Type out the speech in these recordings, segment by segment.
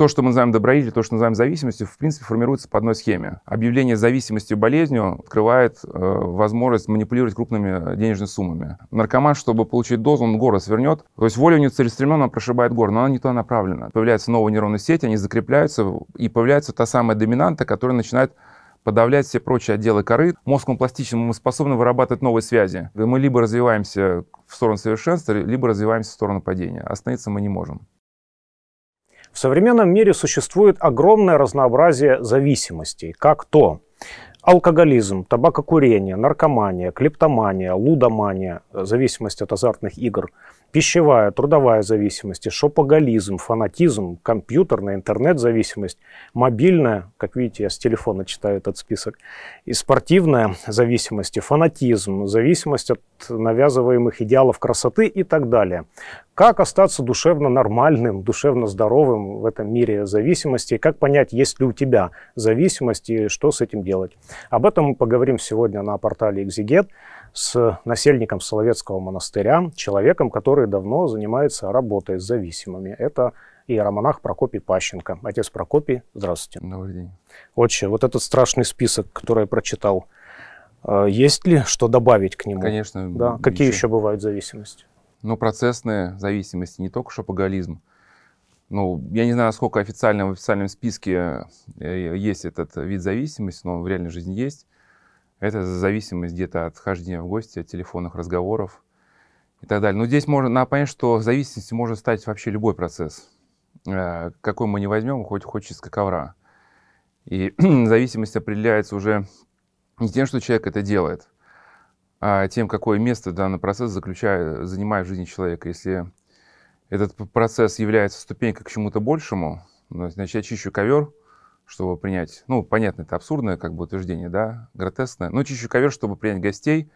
то, что мы называем доброидие, то, что мы называем зависимостью, в принципе, формируется по одной схеме. Объявление зависимостью болезнью открывает э, возможность манипулировать крупными э, денежными суммами. Наркоман, чтобы получить дозу, он горы свернет. То есть воля у него целеустремленно прошибает горы, но она не туда направлена. Появляется новая нейронная сеть, они закрепляются, и появляется та самая доминанта, которая начинает подавлять все прочие отделы коры. Мозгом пластичным мы способны вырабатывать новые связи. Мы либо развиваемся в сторону совершенства, либо развиваемся в сторону падения. Остановиться мы не можем. В современном мире существует огромное разнообразие зависимостей, как то алкоголизм, табакокурение, наркомания, клептомания, лудомания, зависимость от азартных игр, пищевая, трудовая зависимость, шопоголизм, фанатизм, компьютерная, интернет-зависимость, мобильная, как видите, я с телефона читаю этот список, и спортивная зависимость, фанатизм, зависимость от навязываемых идеалов красоты и так далее. Как остаться душевно нормальным, душевно здоровым в этом мире зависимости? Как понять, есть ли у тебя зависимость и что с этим делать? Об этом мы поговорим сегодня на портале «Экзигет» с насельником Соловецкого монастыря, человеком, который давно занимается работой с зависимыми. Это и Романах Прокопий Пащенко. Отец Прокопий, здравствуйте. Добрый день. Отче, вот этот страшный список, который я прочитал, э, есть ли что добавить к нему? Конечно. Да? Еще... Какие еще бывают зависимости? но процессная зависимость, не только шопоголизм. Ну, я не знаю, сколько официально в официальном списке э, есть этот вид зависимости, но в реальной жизни есть. Это зависимость где-то от хождения в гости, от телефонных разговоров и так далее. Но здесь можно, надо понять, что зависимость может стать вообще любой процесс. Э, какой мы не возьмем, хоть, хоть чистка ковра. И зависимость определяется уже не тем, что человек это делает – а, тем, какое место данный процесс заключает, занимает в жизни человека. Если этот процесс является ступенькой к чему-то большему, ну, значит, я чищу ковер, чтобы принять, ну, понятно, это абсурдное как бы утверждение, да, гротескное, но чищу ковер, чтобы принять гостей,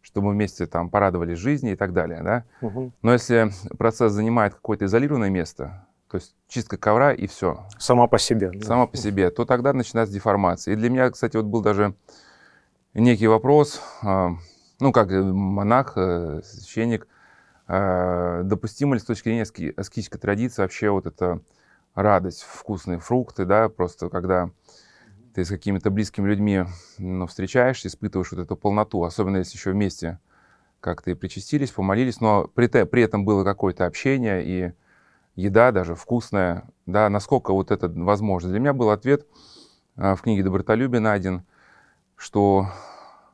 чтобы вместе там порадовались жизни и так далее, да. Угу. Но если процесс занимает какое-то изолированное место, то есть чистка ковра и все. Сама по себе. Да? Сама по себе, то тогда начинается деформация. И для меня, кстати, вот был даже некий вопрос, а, ну, как э, монах, э, священник, э, допустимо ли с точки зрения аскетической традиции вообще вот эта радость, вкусные фрукты, да, просто когда ты с какими-то близкими людьми ну, встречаешься, испытываешь вот эту полноту, особенно если еще вместе как-то и причастились, помолились, но при, при этом было какое-то общение и еда даже вкусная, да, насколько вот это возможно. Для меня был ответ в книге «Добротолюбие» найден, что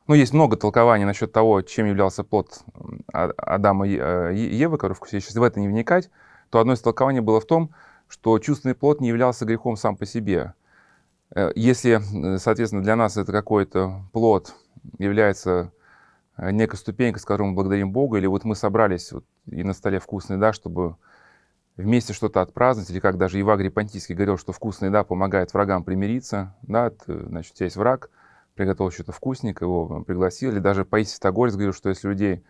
ну, есть много толкований насчет того, чем являлся плод а, Адама и а, Евы, который вкусили. Если в это не вникать, то одно из толкований было в том, что чувственный плод не являлся грехом сам по себе. Э, если, соответственно, для нас это какой-то плод является э, некой ступенькой, с которой мы благодарим Бога, или вот мы собрались вот, и на столе вкусный, да, чтобы вместе что-то отпраздновать, или как даже Ивагрий Понтийский говорил, что вкусный, да, помогает врагам примириться, да, значит, у тебя есть враг, приготовил что-то вкусненькое, его э, пригласили. Даже поесть Паисий Тагорец говорил, что если людей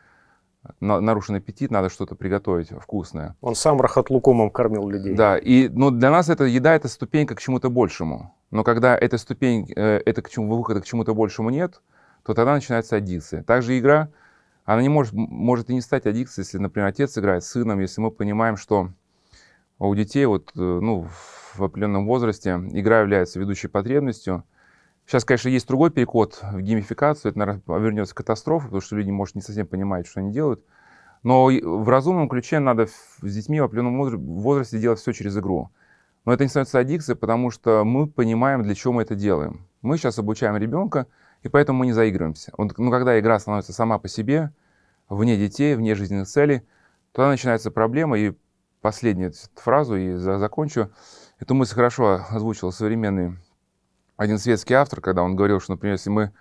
э, нарушен аппетит, надо что-то приготовить вкусное. Он сам рахат лукомом кормил людей. Да, и но ну, для нас эта еда – это ступенька к чему-то большему. Но когда эта ступень, э, это к чему, выхода к чему-то большему нет, то тогда начинается аддикция. Также игра, она не может, может и не стать аддикцией, если, например, отец играет с сыном, если мы понимаем, что у детей вот, ну, в определенном возрасте игра является ведущей потребностью – Сейчас, конечно, есть другой переход в геймификацию, это, наверное, повернется катастрофа, потому что люди, может, не совсем понимают, что они делают. Но в разумном ключе надо с детьми в определенном возрасте делать все через игру. Но это не становится аддикцией, потому что мы понимаем, для чего мы это делаем. Мы сейчас обучаем ребенка, и поэтому мы не заигрываемся. Но ну, когда игра становится сама по себе, вне детей, вне жизненных целей, тогда начинается проблема. И последнюю фразу, и закончу. Эту мысль хорошо озвучил современный один светский автор, когда он говорил, что, например, если мы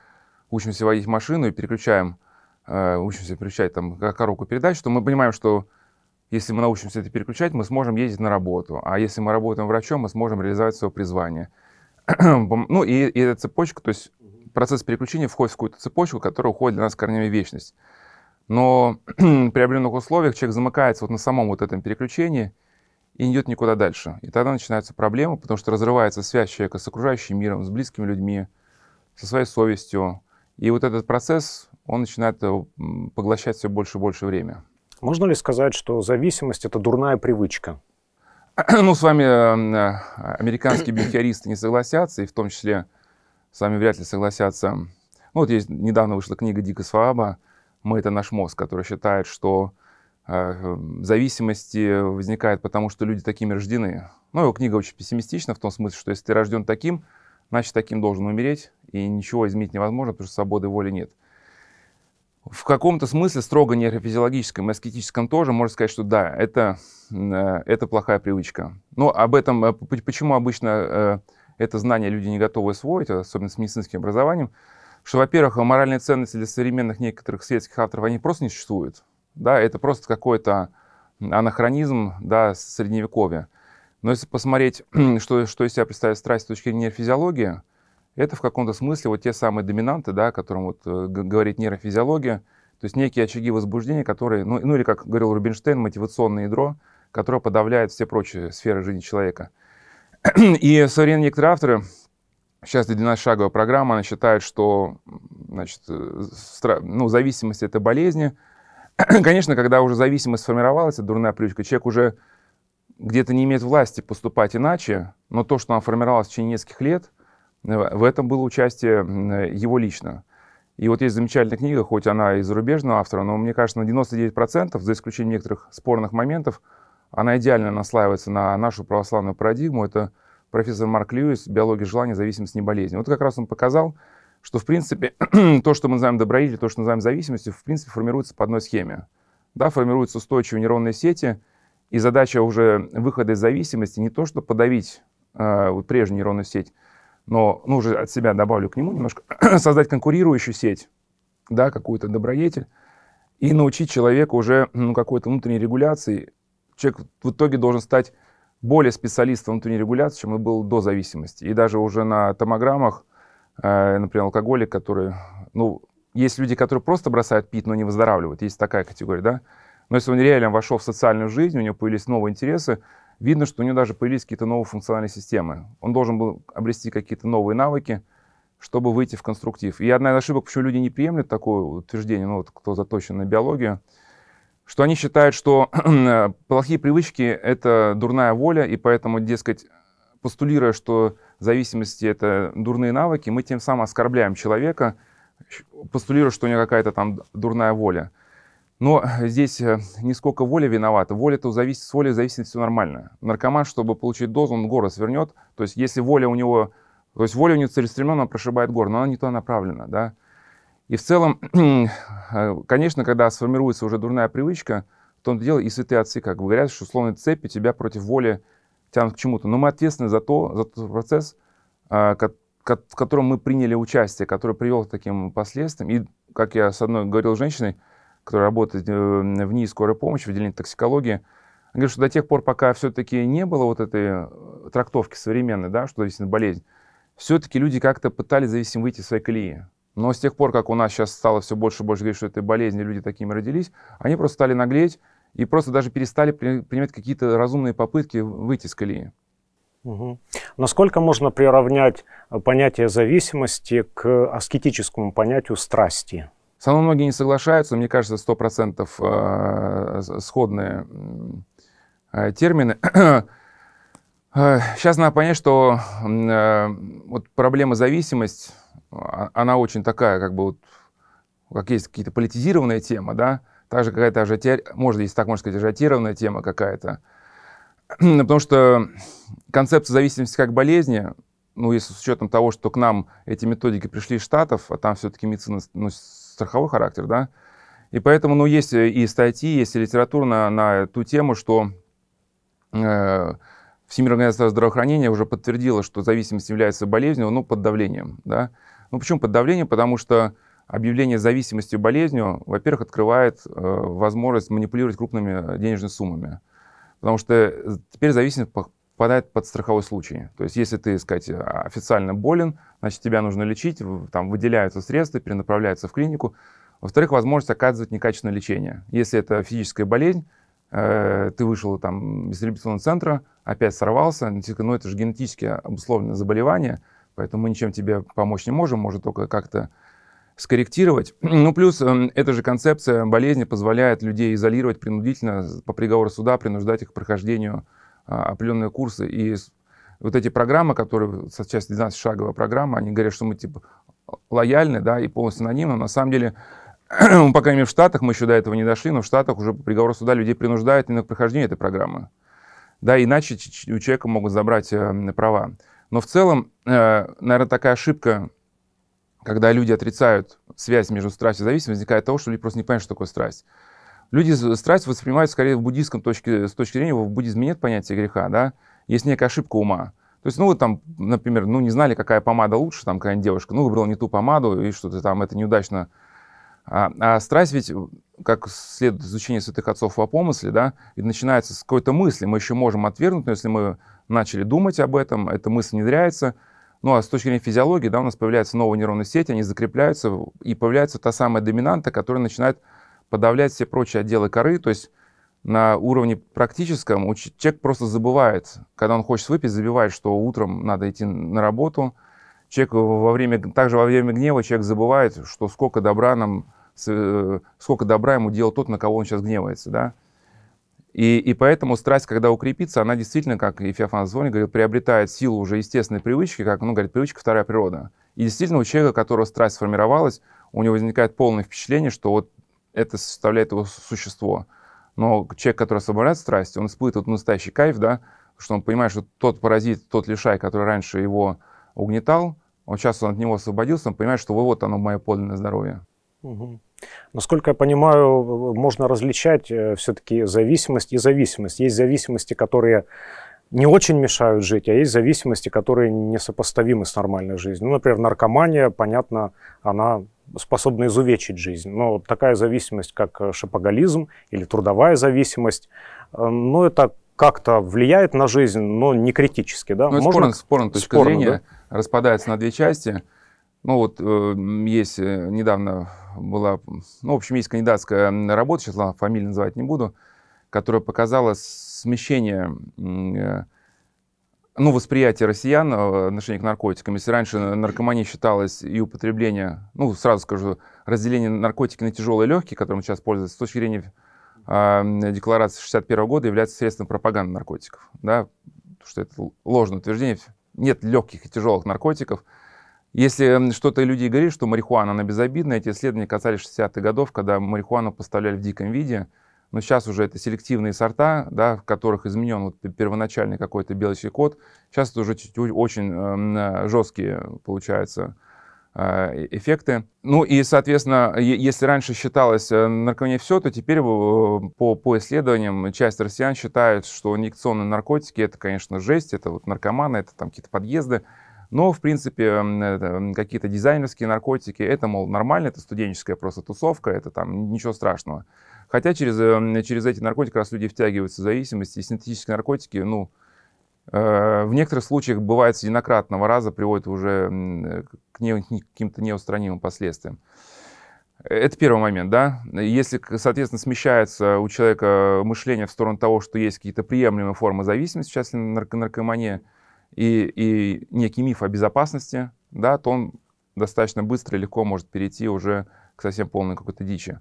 учимся водить машину и переключаем, э, учимся переключать там коробку передач, то мы понимаем, что если мы научимся это переключать, мы сможем ездить на работу. А если мы работаем врачом, мы сможем реализовать свое призвание. ну и, и эта цепочка, то есть процесс переключения входит в какую-то цепочку, которая уходит для нас корнями в вечность. Но при определенных условиях человек замыкается вот на самом вот этом переключении – и не идет никуда дальше. И тогда начинаются проблемы, потому что разрывается связь человека с окружающим миром, с близкими людьми, со своей совестью. И вот этот процесс, он начинает э, поглощать все больше и больше время. Можно ли сказать, что зависимость – это дурная привычка? Ну, с вами эм, э, американские бихеористы не согласятся, и в том числе с вами вряд ли согласятся. Ну, вот есть недавно вышла книга Дика Сваба. «Мы – это наш мозг», который считает, что а, эм, зависимости возникает потому, что люди такими рождены. Ну, его книга очень пессимистична в том смысле, что если ты рожден таким, значит, таким должен умереть, и ничего изменить невозможно, потому что свободы воли нет. В каком-то смысле, строго нейрофизиологическом и аскетическом тоже, можно сказать, что да, это, э, это плохая привычка. Но об этом, э, почему обычно э, это знание люди не готовы освоить, особенно с медицинским образованием, что, во-первых, моральные ценности для современных некоторых светских авторов, они просто не существуют. Да, это просто какой-то анахронизм да, средневековья. Но если посмотреть, что, что из себя представляет страсть с точки зрения нейрофизиологии, это в каком-то смысле вот те самые доминанты, да, о котором вот э, говорит нейрофизиология, то есть некие очаги возбуждения, которые, ну, ну или, как говорил Рубинштейн, мотивационное ядро, которое подавляет все прочие сферы жизни человека. И современные некоторые авторы, сейчас 12-шаговая программа, она считает, что значит, э, ну, зависимость — это болезни, Конечно, когда уже зависимость сформировалась, это дурная привычка, человек уже где-то не имеет власти поступать иначе, но то, что она формировалась в течение нескольких лет, э, в этом было участие э, его лично. И вот есть замечательная книга, хоть она и зарубежного автора, но мне кажется, на 99%, за исключением некоторых спорных моментов, она идеально наслаивается на нашу православную парадигму. Это профессор Марк Льюис «Биология желания, зависимость, не болезнь». Вот как раз он показал, что, в принципе, то, что мы называем добродетель, то, что называем зависимостью, в принципе, формируется по одной схеме. Да, формируются устойчивые нейронные сети, и задача уже выхода из зависимости не то, чтобы подавить э, вот прежнюю нейронную сеть, но, ну, уже от себя добавлю к нему немножко, создать конкурирующую сеть, да, какую-то добродетель, и научить человека уже ну, какой-то внутренней регуляции. Человек в итоге должен стать более специалистом внутренней регуляции, чем он был до зависимости. И даже уже на томограммах Э, например, алкоголик, который, ну, есть люди, которые просто бросают пить, но не выздоравливают, есть такая категория, да. Но если он реально вошел в социальную жизнь, у него появились новые интересы, видно, что у него даже появились какие-то новые функциональные системы. Он должен был обрести какие-то новые навыки, чтобы выйти в конструктив. И одна из ошибок, почему люди не приемлют такое утверждение, ну вот кто заточен на биологию, что они считают, что плохие привычки — это дурная воля, и поэтому, дескать, постулируя, что зависимости это дурные навыки, мы тем самым оскорбляем человека, постулируя, что у него какая-то там дурная воля. Но здесь э, не сколько воля виновата. Воля-то зависит, с волей зависит все нормально. Наркоман, чтобы получить дозу, он горы свернет. То есть если воля у него, то есть воля у него целеустремленно прошибает горы, но она не туда направлена, да. И в целом, э, конечно, когда сформируется уже дурная привычка, в том-то дело и святые отцы как бы говорят, что словно цепи тебя против воли тянут к чему-то. Но мы ответственны за, то, за тот процесс, а, в котором мы приняли участие, который привел к таким последствиям. И, как я с одной говорил с женщиной, которая работает э, в НИИ скорой помощи, в отделении токсикологии, она говорит, что до тех пор, пока все-таки не было вот этой э, трактовки современной, да, что зависит болезнь, все-таки люди как-то пытались зависим выйти из своей колеи. Но с тех пор, как у нас сейчас стало все больше и больше говорить, что это болезнь, люди такими родились, они просто стали наглеть, и просто даже перестали принимать какие-то разумные попытки выйти из колеи. Угу. Насколько можно приравнять э, понятие зависимости к аскетическому понятию страсти? Со мной многие не соглашаются, мне кажется, сто процентов э, сходные э, термины. Сейчас надо понять, что вот проблема зависимость, а, она очень такая, как бы вот, как есть какие-то политизированные темы, да, также какая-то ажиотер... может, есть так можно сказать, ажиотированная тема какая-то. Ну, потому что концепция зависимости как болезни, ну, если с учетом того, что к нам эти методики пришли из Штатов, а там все-таки медицина ну, страховой характер, да, и поэтому, ну, есть и статьи, есть и литература на, на ту тему, что э, Всемирная организация здравоохранения уже подтвердила, что зависимость является болезнью, ну, под давлением, да. Ну, почему под давлением? Потому что объявление зависимости болезнью, во-первых, открывает э, возможность манипулировать крупными денежными суммами. Потому что э, теперь зависимость попадает под страховой случай. То есть, если ты, сказать, э, официально болен, значит, тебя нужно лечить, там выделяются средства, перенаправляются в клинику. Во-вторых, возможность оказывать некачественное лечение. Если это физическая болезнь, э, ты вышел там, из реабилитационного центра, опять сорвался, ну, типа, ну это же генетически обусловленное заболевание, поэтому мы ничем тебе помочь не можем, может только как-то скорректировать. Ну, плюс эм, эта же концепция болезни позволяет людей изолировать принудительно по приговору суда, принуждать их к прохождению а, определенные курсы. И вот эти программы, которые, часть 12 шаговая программа, они говорят, что мы типа лояльны, да, и полностью анонимны. На самом деле, ну, по крайней мере, в Штатах мы еще до этого не дошли, но в Штатах уже по приговору суда людей принуждают именно к прохождению этой программы. Да, иначе у человека могут забрать эм, права. Но в целом, э, наверное, такая ошибка когда люди отрицают связь между страстью и зависимостью, возникает того, что люди просто не понимают, что такое страсть. Люди страсть воспринимают скорее в буддийском точке, с точки зрения, в буддизме нет понятия греха, да, есть некая ошибка ума. То есть, ну, вот там, например, ну, не знали, какая помада лучше, там, какая-нибудь девушка, ну, выбрала не ту помаду, и что-то там, это неудачно. А, а страсть ведь, как следует изучение святых отцов во помысле, да, и начинается с какой-то мысли, мы еще можем отвергнуть, но если мы начали думать об этом, эта мысль внедряется – ну а с точки зрения физиологии, да, у нас появляются новые нейронные сети, они закрепляются, и появляется та самая доминанта, которая начинает подавлять все прочие отделы коры. То есть на уровне практическом человек просто забывает, когда он хочет выпить, забивает, что утром надо идти на работу. Человек во время, также во время гнева человек забывает, что сколько добра нам э, сколько добра ему делал тот, на кого он сейчас гневается, да. И, и поэтому страсть, когда укрепится, она действительно, как и Феофан Звоник говорил, приобретает силу уже естественной привычки, как, ну, говорит, привычка вторая природа. И действительно у человека, у которого страсть сформировалась, у него возникает полное впечатление, что вот это составляет его существо. Но человек, который освобождает страсть, он испытывает настоящий кайф, да, что он понимает, что тот паразит, тот лишай, который раньше его угнетал, он сейчас он от него освободился, он понимает, что вот оно мое подлинное здоровье. Угу. Насколько я понимаю, можно различать э, все-таки зависимость и зависимость. Есть зависимости, которые не очень мешают жить, а есть зависимости, которые несопоставимы с нормальной жизнью. Ну, например, наркомания, понятно, она способна изувечить жизнь. Но такая зависимость, как э, шапоголизм или трудовая зависимость, э, ну, это как-то влияет на жизнь, но не критически. Да? Ну, Можно... спорно, спорно, точка спорно, зрения. Да? Распадается на две части – ну вот э, есть э, недавно была, ну в общем есть кандидатская работа, сейчас фамилию называть не буду, которая показала смещение э, ну, восприятие россиян в отношении к наркотикам. Если раньше наркомания считалась и употребление, ну, сразу скажу, разделение наркотики на тяжелые и легкие, которым сейчас пользуются, с точки зрения э, декларации 61 года является средством пропаганды наркотиков. Да? Потому что это ложное утверждение. Нет легких и тяжелых наркотиков. Если что-то люди говорят, что марихуана, она безобидна, эти исследования касались 60-х годов, когда марихуану поставляли в диком виде, но сейчас уже это селективные сорта, да, в которых изменен вот первоначальный какой-то белый код. Сейчас это уже чуть-чуть очень э, жесткие получаются э, э, эффекты. Ну и, соответственно, если раньше считалось э, наркомания все, то теперь э, по, по исследованиям часть россиян считает, что инъекционные наркотики это, конечно, жесть, это вот наркоманы, это там какие-то подъезды. Но, в принципе, какие-то дизайнерские наркотики, это, мол, нормально, это студенческая просто тусовка, это там ничего страшного. Хотя через, э, через эти наркотики раз люди втягиваются в зависимость, и синтетические наркотики, ну, э, в некоторых случаях бывает с единократного раза приводит уже к, не, к каким-то неустранимым последствиям. Это первый момент, да. Если, соответственно, смещается у человека э, мышление в сторону того, что есть какие-то приемлемые формы зависимости, в частности, нарк- наркомания, и, и некий миф о безопасности, да, то он достаточно быстро и легко может перейти уже к совсем полной какой-то дичи.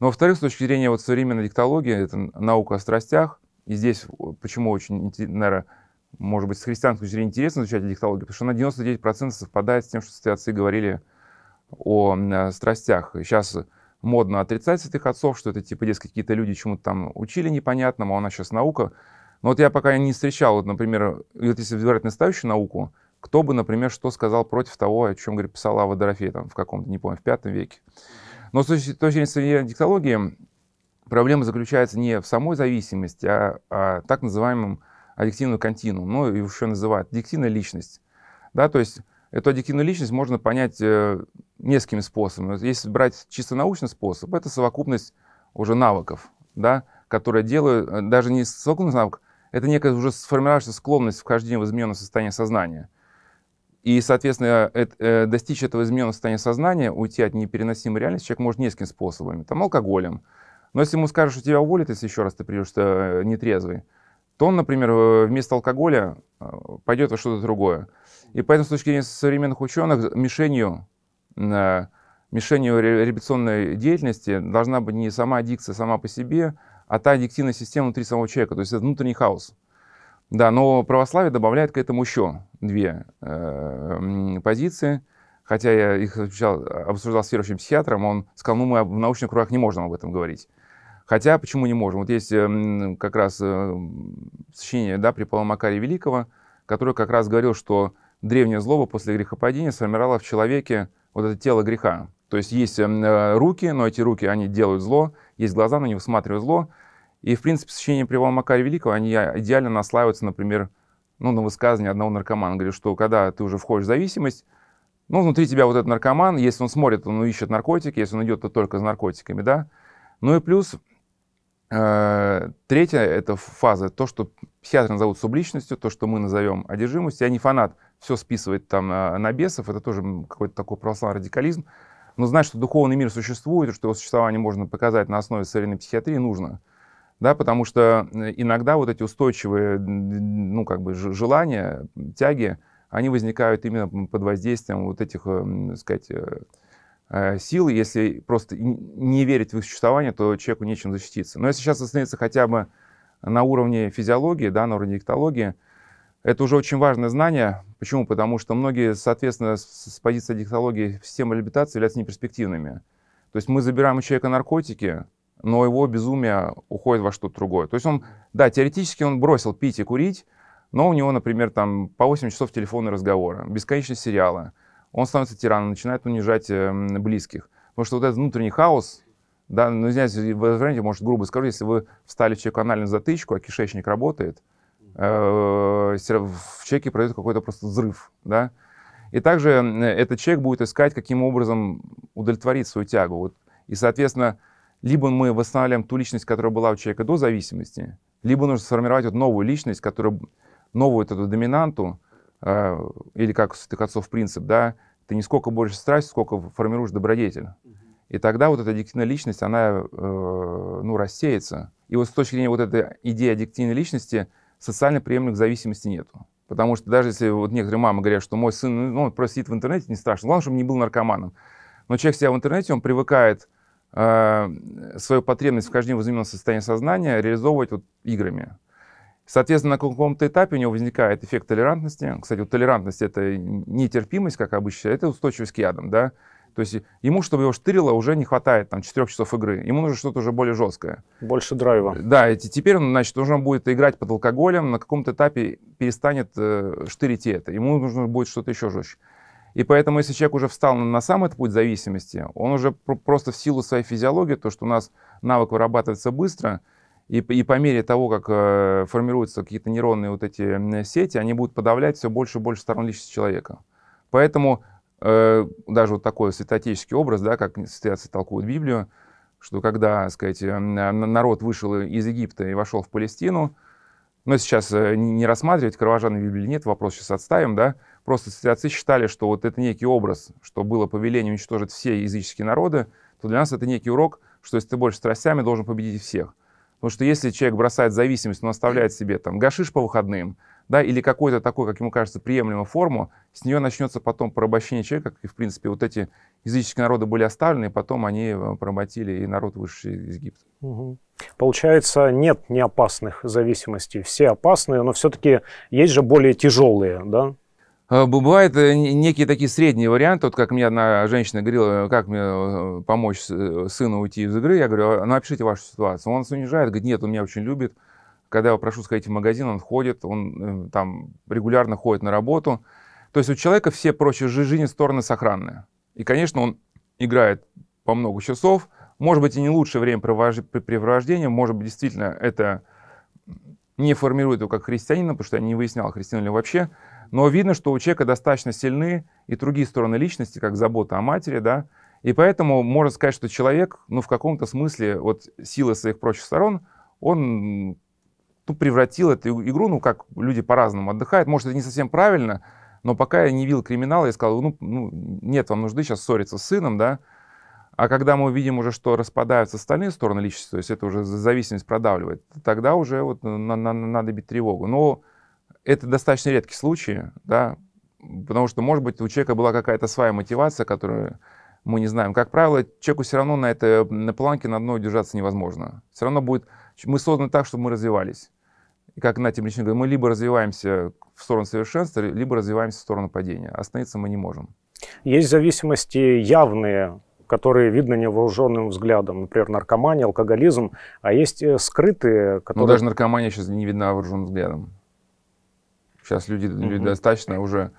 Но, во-вторых, с точки зрения вот современной диктологии, это наука о страстях, и здесь почему очень, наверное, может быть, с христианской точки зрения интересно изучать диктологию, потому что на 99% совпадает с тем, что святые отцы говорили о э, страстях. Сейчас модно отрицать святых отцов, что это типа, дескать, какие-то люди чему-то там учили непонятному, а у нас сейчас наука но ну, вот я пока не встречал, вот, например, вот если брать настоящую науку, кто бы, например, что сказал против того, о чем говорит, писала Ава Дорофея там, в каком-то, не помню, в пятом веке. Но с точки зрения современной диктологии проблема заключается не в самой зависимости, а, а так называемом аддиктивном континуум, ну, и еще называют аддиктивная личность. Да, то есть эту аддиктивную личность можно понять э, несколькими способами. Если брать чисто научный способ, это совокупность уже навыков, да, которые делают, э, даже не совокупность навыков, это некая уже сформировавшаяся склонность вхождения в измененное состояние сознания. И, соответственно, это, э, достичь этого измененного состояния сознания, уйти от непереносимой реальности, человек может несколькими способами, там, алкоголем. Но если ему скажут, что тебя уволят, если еще раз ты придешь что э, нетрезвый, то он, например, э, вместо алкоголя пойдет во что-то другое. И поэтому, с точки зрения современных ученых, мишенью, мишенью реабилитационной деятельности должна быть не сама аддикция сама по себе, а та аддиктивная система внутри самого человека. То есть это внутренний хаос. Да, но православие добавляет к этому еще две э, позиции. Хотя я их обсуждал, обсуждал с верующим психиатром, он сказал, ну мы в научных кругах не можем об этом говорить. Хотя почему не можем? Вот есть э, как раз э, сочинение да, при Макария Великого, который как раз говорил, что древнее злоба после грехопадения сформировало в человеке вот это тело греха. То есть есть эм, э, руки, но эти руки, они делают зло, есть глаза на не высматривая зло. И, в принципе, сочинения «Привал Макария Великого», они а, идеально наслаиваются, например, ну, на высказывание одного наркомана. говорю, что когда ты уже входишь в зависимость, ну, внутри тебя вот этот наркоман, если он смотрит, он ищет наркотики, если он идет, то только с наркотиками, да. Ну и плюс э, третья эта фаза, то, что психиатры назовут субличностью, то, что мы назовем одержимостью. Я не фанат, все списывает там на, э, на бесов, это тоже какой-то такой православный радикализм но знать, что духовный мир существует, что его существование можно показать на основе современной психиатрии, нужно. Да, потому что э, иногда вот эти устойчивые ну, как бы, желания, тяги, они возникают именно под воздействием вот этих, э, сказать, э, сил. Если просто не верить в их существование, то человеку нечем защититься. Но если сейчас остановиться хотя бы на уровне физиологии, да, на уровне диктологии, это уже очень важное знание, Почему? Потому что многие, соответственно, с, позиции дихтологии системы реабилитации являются неперспективными. То есть мы забираем у человека наркотики, но его безумие уходит во что-то другое. То есть он, да, теоретически он бросил пить и курить, но у него, например, там по 8 часов телефонные разговоры, бесконечность сериалы. Он становится тираном, начинает унижать э, близких. Потому что вот этот внутренний хаос, да, ну, извиняюсь, вы может, грубо скажу, если вы встали в человеку анальную затычку, а кишечник работает, Э, в человеке произойдет какой-то просто взрыв, да. И также этот человек будет искать, каким образом удовлетворить свою тягу. Вот. И, соответственно, либо мы восстанавливаем ту личность, которая была у человека до зависимости, либо нужно сформировать вот новую личность, которая, новую эту доминанту, э, или как святых отцов принцип, да, ты не сколько больше страсть, сколько формируешь добродетель. И тогда вот эта аддиктивная личность, она, э, ну, рассеется. И вот с точки зрения вот этой идеи аддиктивной личности – социально приемлемых зависимости нету. Потому что даже если вот некоторые мамы говорят, что мой сын, ну, он просто сидит в интернете, не страшно. Главное, чтобы не был наркоманом. Но человек себя в интернете, он привыкает э, свою потребность в каждом возымном состоянии сознания реализовывать вот играми. Соответственно, на каком-то этапе у него возникает эффект толерантности. Кстати, вот толерантность — это не терпимость, как обычно, это устойчивость к ядам, да. То есть ему, чтобы его штырило, уже не хватает там 4 часов игры. Ему нужно что-то уже более жесткое. Больше драйва. Да, и теперь, значит, уже он будет играть под алкоголем, на каком-то этапе перестанет э, штырить это. Ему нужно будет что-то еще жестче. И поэтому, если человек уже встал на, на сам этот путь зависимости, он уже про- просто в силу своей физиологии, то, что у нас навык вырабатывается быстро, и, и по мере того, как э, формируются какие-то нейронные вот эти сети, они будут подавлять все больше и больше сторон личности человека. Поэтому Э, даже вот такой святоотеческий образ, да, как святцы толкуют Библию, что когда, так сказать, э, народ вышел из Египта и вошел в Палестину, но ну, сейчас э, не рассматривать, кровожадной Библии нет, вопрос сейчас отставим, да, просто святцы считали, что вот это некий образ, что было повеление уничтожить все языческие народы, то для нас это некий урок, что если ты больше страстями, должен победить всех. Потому что если человек бросает зависимость, он оставляет себе там гашиш по выходным, да, или какой-то такой, как ему кажется, приемлемую форму, с нее начнется потом порабощение человека, как и, в принципе, вот эти языческие народы были оставлены, и потом они э, поработили и народ, вышедший из Египта. Угу. Получается, нет неопасных зависимостей. Все опасные, но все-таки есть же более тяжелые, да? Э, Бывают э, некие такие средние варианты. Вот как мне одна женщина говорила, как мне помочь сыну уйти из игры. Я говорю, «А, напишите ну, вашу ситуацию. Он нас унижает, говорит, нет, он меня очень любит когда я прошу сходить в магазин, он ходит, он э, там регулярно ходит на работу. То есть у человека все прочие жизни стороны сохранные. И, конечно, он играет по много часов. Может быть, и не лучшее время преврождения, может быть, действительно это не формирует его как христианина, потому что я не выяснял, христианин ли вообще. Но видно, что у человека достаточно сильны и другие стороны личности, как забота о матери, да, и поэтому можно сказать, что человек, ну, в каком-то смысле, вот силы своих прочих сторон, он ну, превратил эту игру, ну, как люди по-разному отдыхают, может, это не совсем правильно, но пока я не видел криминала, я сказал, ну, ну нет вам нужды сейчас ссориться с сыном, да, а когда мы видим уже, что распадаются остальные стороны личности, то есть это уже зависимость продавливает, тогда уже вот на, на, надо бить тревогу. Но это достаточно редкий случай, да, потому что, может быть, у человека была какая-то своя мотивация, которую мы не знаем. Как правило, человеку все равно на этой на планке на одной держаться невозможно. Все равно будет... Мы созданы так, чтобы мы развивались как Натим лично говорит, мы либо развиваемся в сторону совершенства, либо развиваемся в сторону падения. Остановиться мы не можем. Есть зависимости явные, которые видно невооруженным взглядом. Например, наркомания, алкоголизм. А есть э, скрытые, ну, которые... Ну, даже наркомания сейчас не видна вооруженным взглядом. Сейчас люди, угу. люди достаточно уже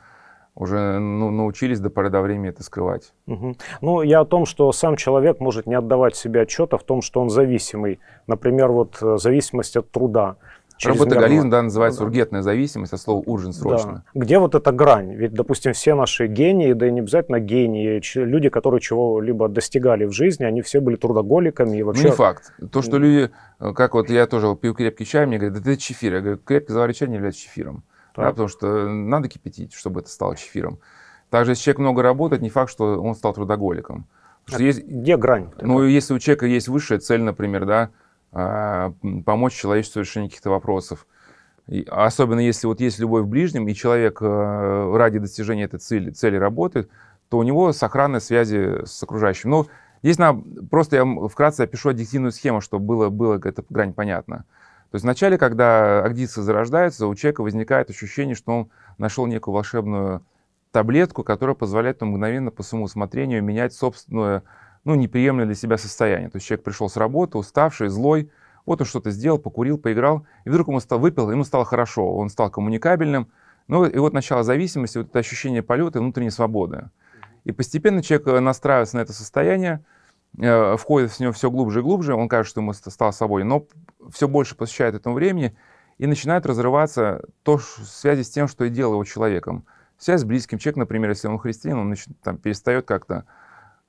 уже ну, научились до поры до времени это скрывать. Угу. Ну, я о том, что сам человек может не отдавать себе отчета в том, что он зависимый. Например, вот э, зависимость от труда. Работоголизм, да, называется да. зависимость, а слово уржен срочно. Да. Где вот эта грань? Ведь, допустим, все наши гении, да и не обязательно гении, люди, которые чего-либо достигали в жизни, они все были трудоголиками и вообще... Ну, не факт. То, что люди, э, как вот я тоже пью крепкий чай, мне говорят, да ты чефир. Я говорю, крепкий заварить чай не является чефиром. Да, потому что э, надо кипятить, чтобы это стало чефиром. Также, если человек много работает, не факт, что он стал трудоголиком. Потому что есть, где грань? Ну, если у человека есть высшая цель, например, да, а, помочь человечеству в решении каких-то вопросов. И особенно если вот есть любовь к ближним, и человек э, ради достижения этой цели, цели работает, то у него сохранные связи с окружающим. Ну, здесь нам, просто я вкратце опишу аддиктивную схему, чтобы было, было эта грань понятна. То есть вначале, когда аддикция зарождается, у человека возникает ощущение, что он нашел некую волшебную таблетку, которая позволяет ему мгновенно по своему усмотрению менять собственную ну, неприемлемое для себя состояние. То есть человек пришел с работы, уставший, злой, вот он что-то сделал, покурил, поиграл, и вдруг ему стал, выпил, ему стало хорошо, он стал коммуникабельным. Ну и вот начало зависимости, вот это ощущение полета и внутренней свободы. И постепенно человек э, настраивается на это состояние, э, входит в него все глубже и глубже, он кажется, что ему стал собой, но все больше посвящает этому времени, и начинает разрываться то, в связи с тем, что и делал его человеком. Связь с близким. Человек, например, если он христианин, он значит, там, перестает как-то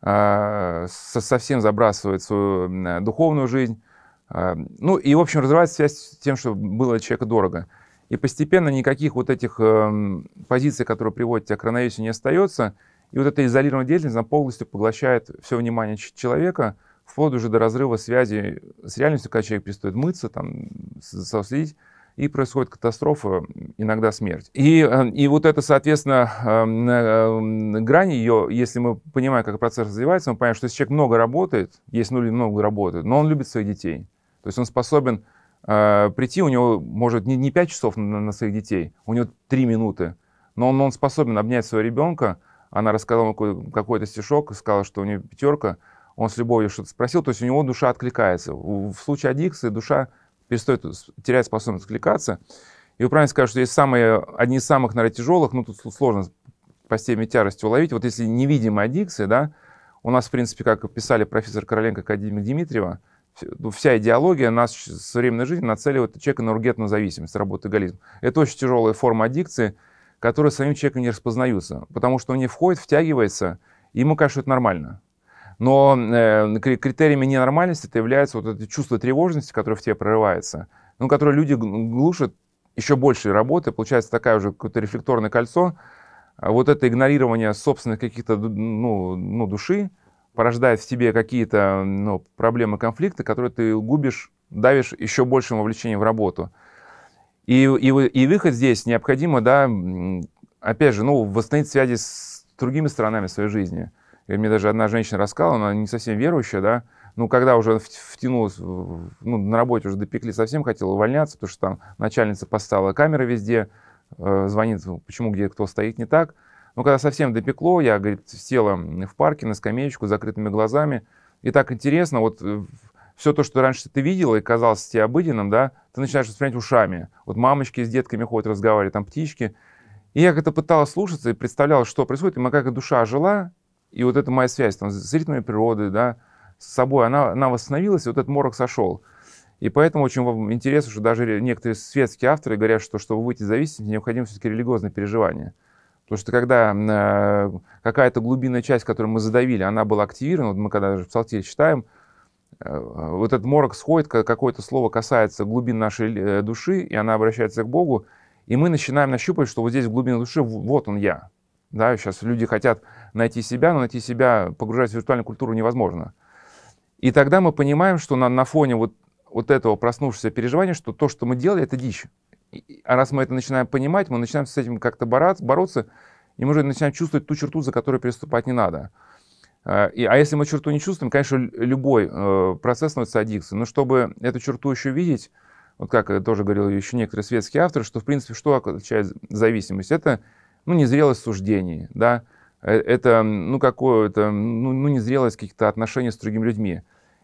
а, совсем забрасывает свою э, духовную жизнь. А, ну и, в общем, развивается связь с тем, что было человеку дорого. И постепенно никаких вот этих эм, позиций, которые приводят тебя к коронавирусу, не остается. И вот эта изолированная деятельность она полностью поглощает все внимание человека, вплоть уже до разрыва связи с реальностью, когда человек перестает мыться, там, сослить, и происходит катастрофа, иногда смерть. И, эм, и вот это, соответственно, эм, э, эм, грани ее, если мы понимаем, как процесс развивается, мы понимаем, что если человек много работает, есть ну много работает, но он любит своих детей. То есть он способен э, прийти, у него, может, не, не 5 часов на, на своих детей, у него 3 минуты, но он, он способен обнять своего ребенка. Она рассказала ему какой-то стишок, сказала, что у нее пятерка, он с любовью что-то спросил, то есть у него душа откликается. В случае аддикции душа перестает терять способность кликаться. И вы правильно скажете, что есть самые, одни из самых, наверное, тяжелых, ну, тут сложно по системе тяжести уловить. Вот если невидимая аддикция, да, у нас, в принципе, как писали профессор Короленко, академик Дмитриева, ну, вся идеология нас современной жизни нацеливает человека на ургентную зависимость, работу эгоизм. Это очень тяжелая форма аддикции, которая самим человеком не распознаются, потому что он не входит, втягивается, и ему кажется, что это нормально. Но э, критериями ненормальности это является вот это чувство тревожности, которое в тебе прорывается, ну, которое люди глушат еще больше работы, получается такая уже какое-то рефлекторное кольцо, а вот это игнорирование собственных каких-то ну, ну, души порождает в тебе какие-то ну, проблемы, конфликты, которые ты губишь, давишь еще большим вовлечением в работу. И, и, и выход здесь необходимо, да, опять же, ну, восстановить связи с другими сторонами своей жизни – и мне даже одна женщина рассказала, она не совсем верующая, да, ну, когда уже втянулась, ну, на работе уже допекли, совсем хотела увольняться, потому что там начальница поставила камеры везде, э, звонит, ну, почему где кто стоит не так. Ну, когда совсем допекло, я, говорит, села в парке на скамеечку с закрытыми глазами. И так интересно, вот э, все то, что раньше ты видела и казалось тебе обыденным, да, ты начинаешь воспринимать ушами. Вот мамочки с детками ходят, разговаривают, там птички. И я как-то пыталась слушаться и представляла, что происходит. И моя как душа жила, и вот эта моя связь там, с ритмами природы, да, с собой, она, она восстановилась, и вот этот морок сошел. И поэтому очень вам интересно, что даже некоторые светские авторы говорят, что чтобы выйти из зависимости, необходимо все-таки религиозное переживание. Потому что когда э, какая-то глубинная часть, которую мы задавили, она была активирована, вот мы когда же в Псалтире читаем, э, вот этот морок сходит, когда какое-то слово касается глубин нашей э, души, и она обращается к Богу, и мы начинаем нащупывать, что вот здесь в глубине души, вот он я. Да, сейчас люди хотят найти себя, но найти себя, погружаясь в виртуальную культуру, невозможно. И тогда мы понимаем, что на, на фоне вот, вот этого проснувшегося переживания, что то, что мы делали, это дичь. И, а раз мы это начинаем понимать, мы начинаем с этим как-то бороться, бороться, и мы уже начинаем чувствовать ту черту, за которую переступать не надо. Э, и, а если мы черту не чувствуем, конечно, любой э, процесс становится аддикцией. Но чтобы эту черту еще видеть, вот как тоже говорил еще некоторые светские авторы, что, в принципе, что отличает зависимость? Это ну, незрелость суждений, да, э, это, ну, какое-то, ну, ну, незрелость каких-то отношений с другими людьми.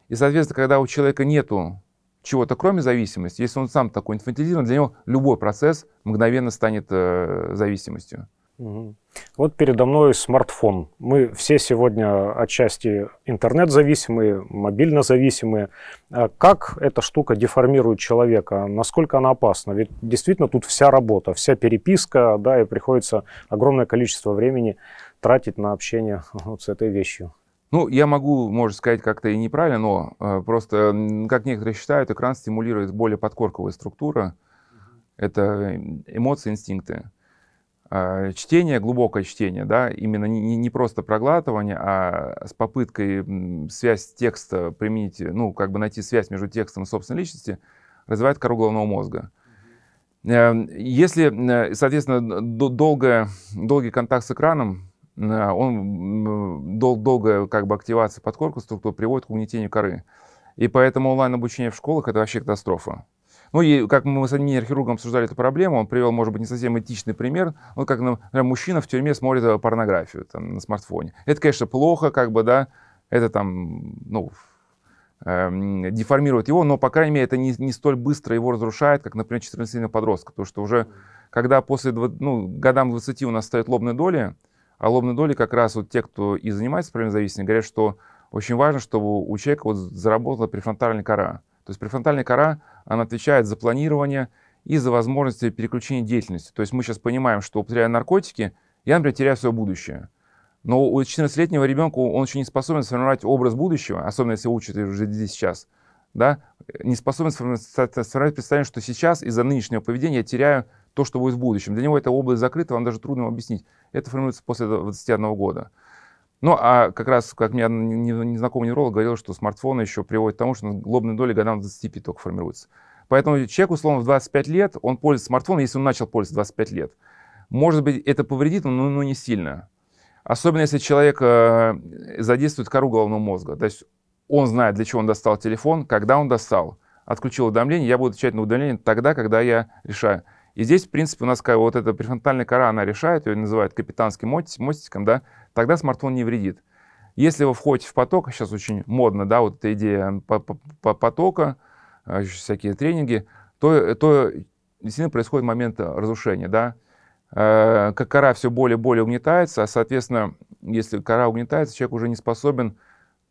И, соответственно, когда у человека нету чего-то, кроме зависимости, если он сам такой инфантилизирован, для него любой процесс мгновенно станет э, зависимостью. Вот передо мной смартфон. Мы все сегодня отчасти интернет-зависимые, мобильно зависимые. А как эта штука деформирует человека? Насколько она опасна? Ведь действительно тут вся работа, вся переписка, да, и приходится огромное количество времени тратить на общение вот с этой вещью. Ну, я могу, может сказать, как-то и неправильно, но э, просто, как некоторые считают, экран стимулирует более подкорковую структуру, Это э, эмоции, инстинкты. А, чтение, глубокое чтение, да, именно не, не просто проглатывание, а с попыткой связь текста применить, ну, как бы найти связь между текстом и собственной личностью, развивает кору головного мозга. Эм, если, э, соответственно, долгое, долгий контакт с экраном, э, он дол, долгая как бы активация подкорку структуры приводит к угнетению коры. И поэтому онлайн-обучение в школах — это вообще катастрофа. Ну и как мы с одним нейрохирургом обсуждали эту проблему, он привел, может быть, не совсем этичный пример, ну как, например, мужчина в тюрьме смотрит э, порнографию там, на смартфоне. Это, конечно, плохо, как бы, да, это там, ну, эм, деформирует его, но, по крайней мере, это не, не столь быстро его разрушает, как, например, 14-летнего подростка, потому что уже, когда после, ну, годам 20 у нас стоят лобные доли, а лобные доли как раз вот те, кто и занимается проблемой зависимости, говорят, что очень важно, чтобы у человека вот заработала префронтальная кора. То есть префронтальная кора она отвечает за планирование и за возможности переключения деятельности. То есть мы сейчас понимаем, что употребляя наркотики, я, например, теряю свое будущее. Но у 14-летнего ребенка он еще не способен сформировать образ будущего, особенно если учит уже здесь сейчас, да, не способен сформировать представление, что сейчас из-за нынешнего поведения я теряю то, что будет в будущем. Для него эта область закрыта, вам даже трудно объяснить. Это формируется после 21 года. Ну, а как раз, как мне незнакомый невролог говорил, что смартфоны еще приводят к тому, что лобные доли годам 25 только формируются. Поэтому человек, условно, в 25 лет, он пользуется смартфоном, если он начал пользоваться 25 лет. Может быть, это повредит, но, но не сильно. Особенно, если человек э, задействует кору головного мозга. То есть он знает, для чего он достал телефон, когда он достал. Отключил уведомление, я буду отвечать на уведомление тогда, когда я решаю. И здесь, в принципе, у нас как, вот эта префронтальная кора, она решает, ее называют капитанским мостиком, да, тогда смартфон не вредит. Если вы входите в поток, сейчас а очень модно, да, вот эта идея потока, а всякие тренинги, то, то действительно происходит момент разрушения, да. Э, как кора все более и более угнетается, а, соответственно, если кора угнетается, человек уже не способен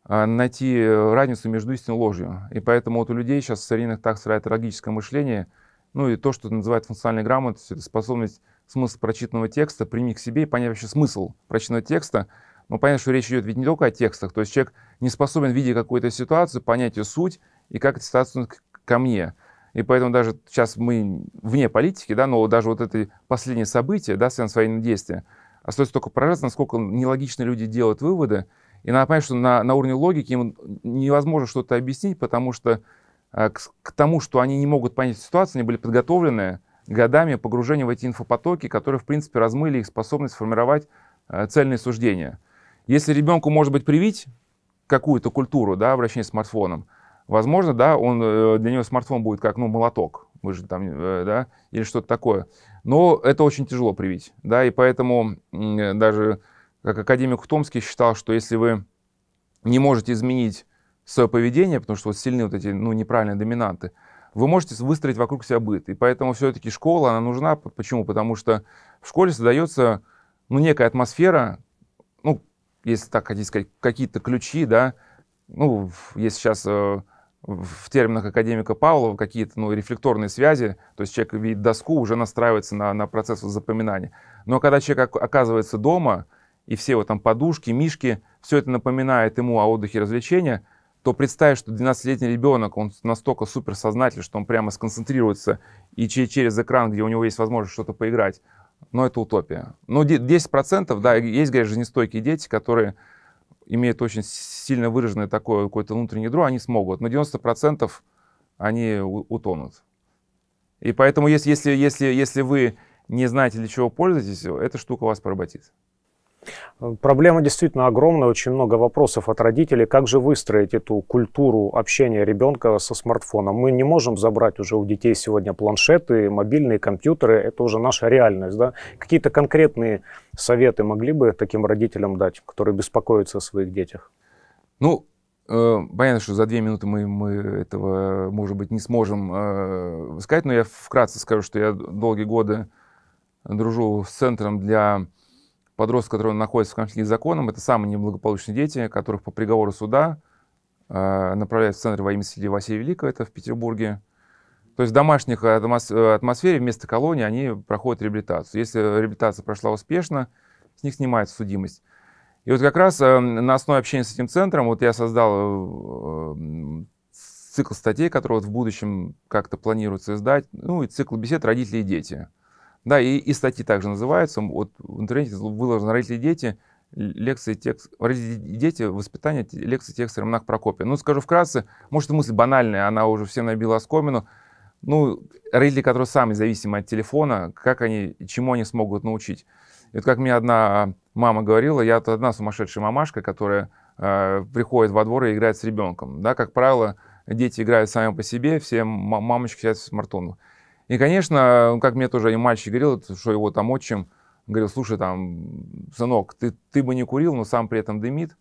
э, найти разницу между истиной и ложью. И поэтому вот у людей сейчас в современных так трагическое мышление – ну и то, что называют функциональной грамотностью, это способность смысл прочитанного текста применить к себе и понять вообще смысл прочитанного текста. Но понятно, что речь идет ведь не только о текстах, то есть человек не способен, видеть какую-то ситуацию, понять ее суть и как эта ситуация ко мне. И поэтому даже сейчас мы вне политики, да, но даже вот это последнее событие, да, связано с военным действием, остается только поражаться, насколько нелогично люди делают выводы. И надо понять, что на, на уровне логики им невозможно что-то объяснить, потому что а, к, к тому, что они не могут понять ситуацию, они были подготовлены годами погружения в эти инфопотоки, которые, в принципе, размыли их способность формировать э, цельные суждения. Если ребенку, может быть, привить какую-то культуру да, обращение с смартфоном, возможно, да, он, э, для него смартфон будет как ну, молоток, мы же там, э, да, или что-то такое. Но это очень тяжело привить, да, и поэтому даже как академик в Томске считал, что если вы не можете изменить свое поведение, потому что вот сильные вот эти ну, неправильные доминанты, вы можете выстроить вокруг себя быт. И поэтому все-таки школа, она нужна. Почему? Потому что в школе создается ну, некая атмосфера, ну, если так хотите сказать, какие-то ключи, да, ну, если сейчас э, в терминах академика Павлова какие-то ну, рефлекторные связи, то есть человек видит доску, уже настраивается на, на процесс запоминания. Но когда человек оказывается дома, и все его там подушки, мишки, все это напоминает ему о отдыхе и развлечениях, то представь, что 12-летний ребенок, он настолько суперсознательный, что он прямо сконцентрируется и через экран, где у него есть возможность что-то поиграть, но это утопия. Но ну, 10%, да, есть, конечно, жизнестойкие дети, которые имеют очень сильно выраженное такое какое-то внутреннее ядро, они смогут. Но 90% они утонут. И поэтому, если, если, если, если вы не знаете, для чего пользуетесь, эта штука вас поработит. Проблема действительно огромная, очень много вопросов от родителей. Как же выстроить эту культуру общения ребенка со смартфоном? Мы не можем забрать уже у детей сегодня планшеты, мобильные компьютеры. Это уже наша реальность. Да? Какие-то конкретные советы могли бы таким родителям дать, которые беспокоятся о своих детях? Ну, э, понятно, что за две минуты мы, мы этого, может быть, не сможем э, сказать, но я вкратце скажу, что я долгие годы дружу с центром для подростков, которые находятся в конфликте с законом, это самые неблагополучные дети, которых по приговору суда э, направляют в центр во имя Сергея Василия Великого, это в Петербурге. То есть в домашних э, атмосфере вместо колонии они проходят реабилитацию. Если реабилитация прошла успешно, с них снимается судимость. И вот как раз э, на основе общения с этим центром вот я создал э, цикл статей, которые вот в будущем как-то планируется издать, ну и цикл бесед «Родители и дети». Да, и, и статьи также называются. Вот в интернете выложены «Родители и дети», лекции текст, «Родители и дети. Воспитание. Лекции тексты Ромнах Прокопия». Ну, скажу вкратце, может, мысль банальная, она уже всем набила оскомину. Ну, родители, которые сами зависимы от телефона, как они, чему они смогут научить? И вот как мне одна мама говорила, я вот одна сумасшедшая мамашка, которая э, приходит во двор и играет с ребенком. Да, как правило, дети играют сами по себе, все мамочки сидят в смартфонах. И, конечно, как мне тоже и мальчик говорил, что его там отчим говорил, слушай, там, сынок, ты, ты бы не курил, но сам при этом дымит.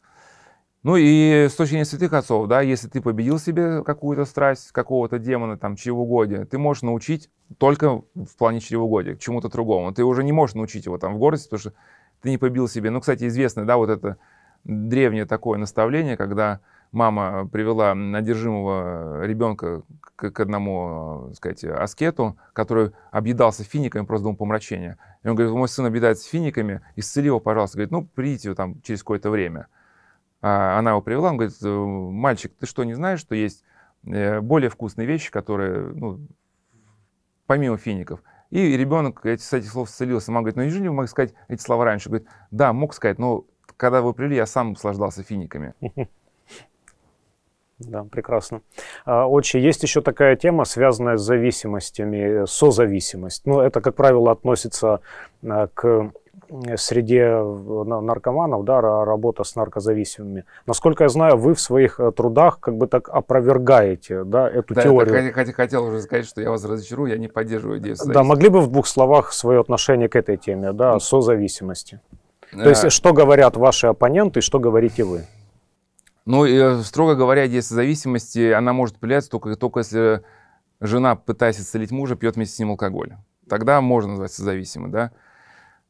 Ну и с точки зрения святых отцов, да, если ты победил себе какую-то страсть, какого-то демона, там, чревоугодия, ты можешь научить только в плане чревоугодия, к чему-то другому. Ты уже не можешь научить его там в гордости, потому что ты не победил себе. Ну, кстати, известно, да, вот это древнее такое наставление, когда мама привела одержимого ребенка к, к одному, так э, сказать, аскету, который объедался финиками просто до помрачения. И он говорит, мой сын объедается финиками, исцели его, пожалуйста. Говорит, ну, придите его там через какое-то время. А она его привела, он говорит, «Э, мальчик, ты что, не знаешь, что есть э, более вкусные вещи, которые, ну, помимо фиников? И ребенок эти, с этих слов исцелился. Мама говорит, ну, неужели вы могли сказать эти слова раньше? Говорит, да, мог сказать, но когда вы привели, я сам наслаждался финиками. Да, прекрасно. А, отче, есть еще такая тема, связанная с зависимостями, э, созависимость. Ну, это, как правило, относится э, к среде э, наркоманов, да, работа с наркозависимыми. Насколько я знаю, вы в своих трудах как бы так опровергаете, да, эту да, теорию. Да, хотя хотел уже сказать, что я вас разочарую, я не поддерживаю идею Да, могли бы в двух словах свое отношение к этой теме, да, созависимости. То есть, что говорят ваши оппоненты, что говорите вы? Ну, и, э, строго говоря, если зависимости, она может появляться только, только если жена, пытаясь исцелить мужа, пьет вместе с ним алкоголь. Тогда можно назвать зависимым, да.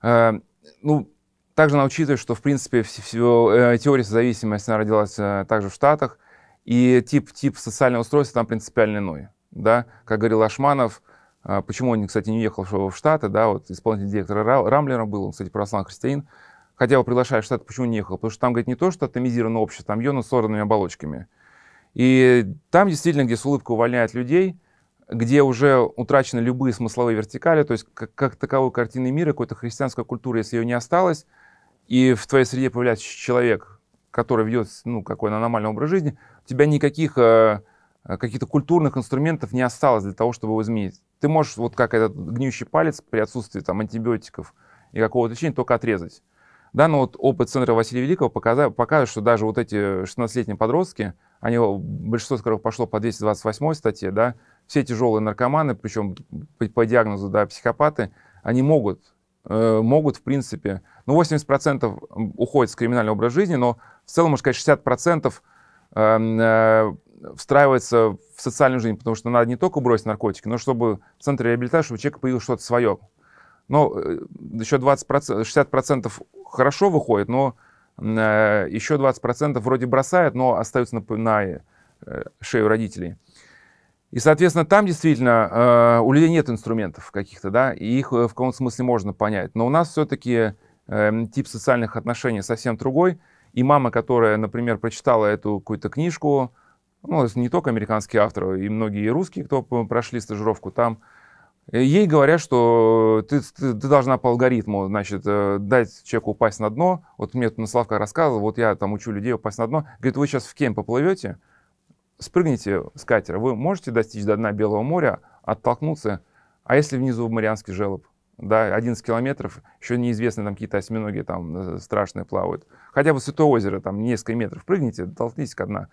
Э, ну, также надо учитывать, что, в принципе, все, э, теория зависимости она родилась э, также в Штатах, и тип, тип социального устройства там принципиально иной. Да? Как говорил Ашманов, э, почему он, кстати, не уехал в Штаты, да, вот исполнитель директора Рамлера был, он, кстати, православный христианин, Хотя бы приглашают в Штаты, почему не ехал? Потому что там, говорит, не то, что атомизированное общество, там йоны с сорванными оболочками. И там действительно, где с улыбкой увольняют людей, где уже утрачены любые смысловые вертикали, то есть как, как таковой картины мира, какой-то христианской культуры, если ее не осталось, и в твоей среде появляется человек, который ведет ну, какой-то аномальный образ жизни, у тебя никаких э, каких-то культурных инструментов не осталось для того, чтобы его изменить. Ты можешь, вот как этот гниющий палец при отсутствии там, антибиотиков и какого-то лечения, только отрезать. Да, но ну вот опыт центра Василия Великого показал, показывает, что даже вот эти 16-летние подростки, они, большинство из которых пошло по 228 статье, да, все тяжелые наркоманы, причем по, по диагнозу, да, психопаты, они могут, э, могут в принципе, ну, 80% уходят с криминального образа жизни, но в целом, можно сказать, 60% эм, э, э, встраивается в социальную жизнь, потому что надо не только бросить наркотики, но чтобы в центре реабилитации, чтобы у человека появилось что-то свое, но еще 20%, 60% хорошо выходит, но э, еще 20% вроде бросает, но остаются на, на э, шею родителей. И, соответственно, там действительно э, у людей нет инструментов каких-то, да, и их в каком-то смысле можно понять. Но у нас все-таки тип социальных отношений совсем другой. И мама, которая, например, прочитала эту какую-то книжку, ну, не только американские авторы, и многие русские, кто прошли стажировку там, Э, ей говорят, что э, ты, ты, ты должна по алгоритму, значит, э, дать человеку упасть на дно. Вот мне тут на Славка рассказывал, вот я там учу людей упасть на дно. Говорит, вы сейчас в Кем поплывете, спрыгните с катера, вы можете достичь до дна Белого моря, оттолкнуться, а если внизу в Марианский желоб? Да, 11 километров, еще неизвестно, там какие-то осьминоги там страшные плавают. Хотя бы Святое озеро, там несколько метров прыгните, толкнитесь ко дна.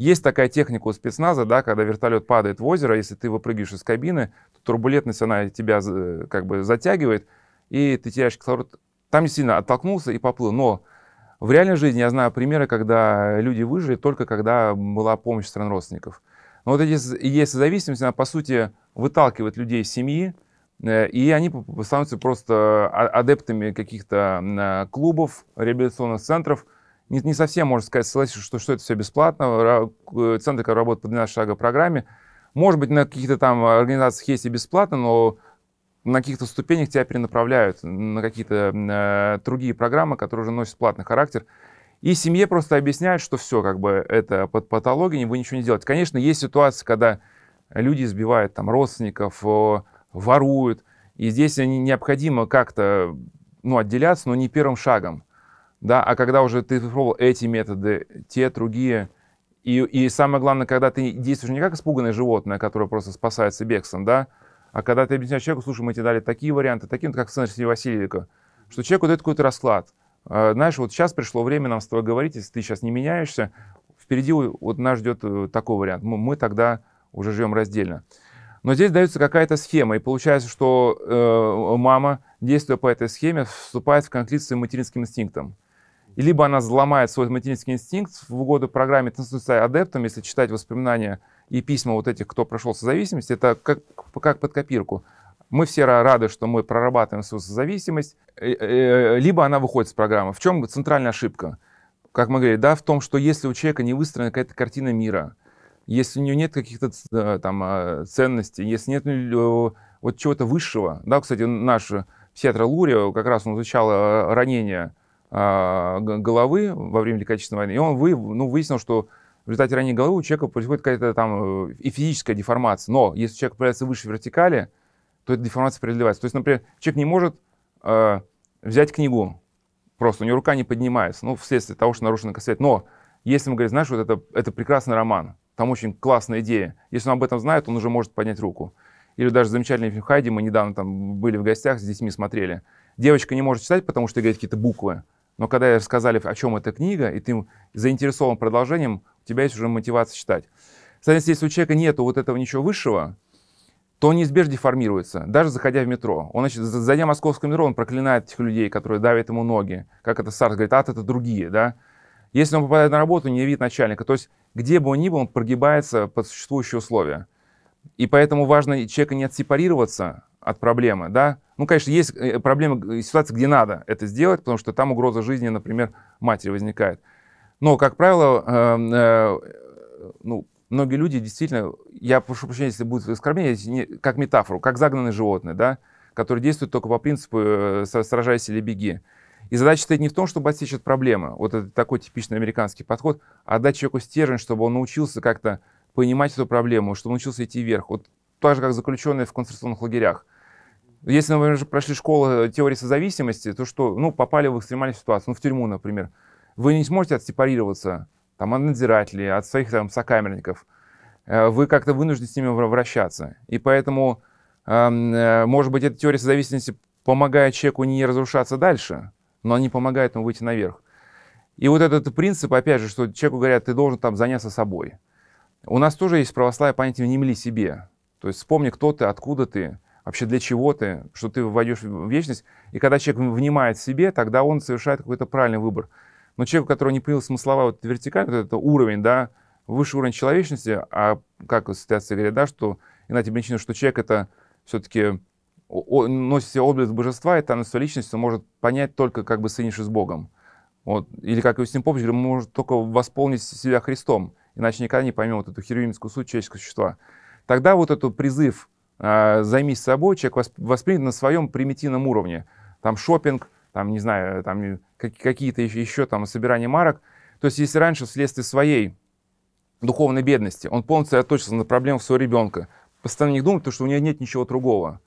Есть такая техника у спецназа, да, когда вертолет падает в озеро, если ты выпрыгиваешь из кабины, то турбулентность, она тебя э, как бы затягивает, и ты теряешь кислород. Там не сильно оттолкнулся и поплыл. Но в реальной жизни я знаю примеры, когда люди выжили только когда была помощь стран родственников. Но вот эти, есть зависимость, она, по сути, выталкивает людей из семьи, э, и они становятся просто э, а, адептами каких-то клубов, реабилитационных центров – не, не совсем, можно сказать, согласился, что, что это все бесплатно. Э, центр, который работает по 12 шага программе, может быть, на каких-то там организациях есть и бесплатно, но на каких-то ступенях тебя перенаправляют на какие-то э, другие программы, которые уже носят платный характер. И семье просто объясняют, что все, как бы это под патологией, вы ничего не делаете. Конечно, есть ситуации, когда люди избивают там родственников, э, воруют, и здесь необходимо как-то ну, отделяться, но не первым шагом. Да, а когда уже ты пробовал эти методы, те, другие, и, и самое главное, когда ты действуешь не как испуганное животное, которое просто спасается бегством, да, а когда ты объясняешь человеку, слушай, мы тебе дали такие варианты, такие, как в сценарии Васильевика, что человеку дает какой-то расклад. А, знаешь, вот сейчас пришло время нам с тобой говорить, если ты сейчас не меняешься, впереди вот нас ждет э, такой вариант. Мы, мы тогда уже живем раздельно. Но здесь дается какая-то схема, и получается, что э, мама, действуя по этой схеме, вступает в конфликт с материнским инстинктом. И либо она взломает свой материнский инстинкт в угоду программе «Танцуй адептом», если читать воспоминания и письма вот этих, кто прошел созависимость, это как, как под копирку. Мы все рады, что мы прорабатываем свою созависимость, э, э, э, либо она выходит с программы. В чем центральная ошибка? Как мы говорили, да, в том, что если у человека не выстроена какая-то картина мира, если у него нет каких-то там а, ценностей, если нет вот чего-то высшего, да, кстати, наш психиатр Лури, как раз он изучал ранения а, головы во время Великой войны, и он вы, ну, выяснил, что в результате ранения головы у человека происходит какая-то там э, и физическая деформация. Но если человек появляется выше вертикали, то эта деформация преодолевается. То есть, например, человек не может э, взять книгу, просто у него рука не поднимается, ну, вследствие того, что нарушена косвет. Но если мы говорим, знаешь, вот это, это прекрасный роман, там очень классная идея. Если он об этом знает, он уже может поднять руку. Или даже замечательный фильм Хайди, мы недавно там были в гостях, с детьми смотрели. Девочка не может читать, потому что говорит какие-то буквы. Но когда я рассказали о чем эта книга, и ты заинтересован продолжением, у тебя есть уже мотивация читать. Соответственно, если у человека нет вот этого ничего высшего, то он неизбежно деформируется, даже заходя в метро. Он, значит, зайдя в московское метро, он проклинает этих людей, которые давят ему ноги. Как это Сарс говорит, ад — это другие, да? Если он попадает на работу, не видит начальника. То есть где бы он ни был, он прогибается под существующие условия. И поэтому важно человека не отсепарироваться, от проблемы, да. Ну, конечно, есть э, проблемы, э, ситуации, где надо это сделать, потому что там угроза жизни, например, матери возникает. Но, как правило, э, э, ну, многие люди действительно, я прошу прощения, если будет оскорбление, не, как метафору, как загнанные животные, да, которые действуют только по принципу э, «сражайся или беги». И задача стоит не в том, чтобы отсечь от проблемы, вот это такой типичный американский подход, а дать человеку стержень, чтобы он научился как-то понимать эту проблему, чтобы он научился идти вверх. Вот так же, как заключенные в концентрационных лагерях. Если, вы уже прошли школу э, теории созависимости, то что, ну, попали в экстремальную ситуацию, ну, в тюрьму, например, вы не сможете отсепарироваться там, от надзирателей, от своих там сокамерников. Э, вы как-то вынуждены с ними вращаться. И поэтому, эм, э, может быть, эта теория созависимости помогает человеку не разрушаться дальше, но не помогает ему выйти наверх. И вот этот принцип, опять же, что человеку говорят, ты должен там заняться собой. У нас тоже есть православие понятие "немли себе». То есть вспомни, кто ты, откуда ты, вообще для чего ты, что ты войдешь в вечность. И когда человек внимает себе, тогда он совершает какой-то правильный выбор. Но человеку, который не понял смысловая вот вертикаль, вот это уровень, да, высший уровень человечности, а как ситуация говорит, да, что иначе Бенчин, что человек это все-таки носит себе облик божества, и та на свою личность он может понять только как бы сынишь с Богом. Вот. Или, как Иосиф Попович говорил, может только восполнить себя Христом, иначе никогда не поймет вот эту херувимскую суть человеческого существа. Тогда вот этот призыв а, «займись собой» человек воспримет на своем примитивном уровне. Там шопинг, там, не знаю, там какие-то еще, там собирания марок. То есть если раньше вследствие своей духовной бедности он полностью оточился на проблемах своего ребенка, постоянно не думает, потому что у него нет ничего другого,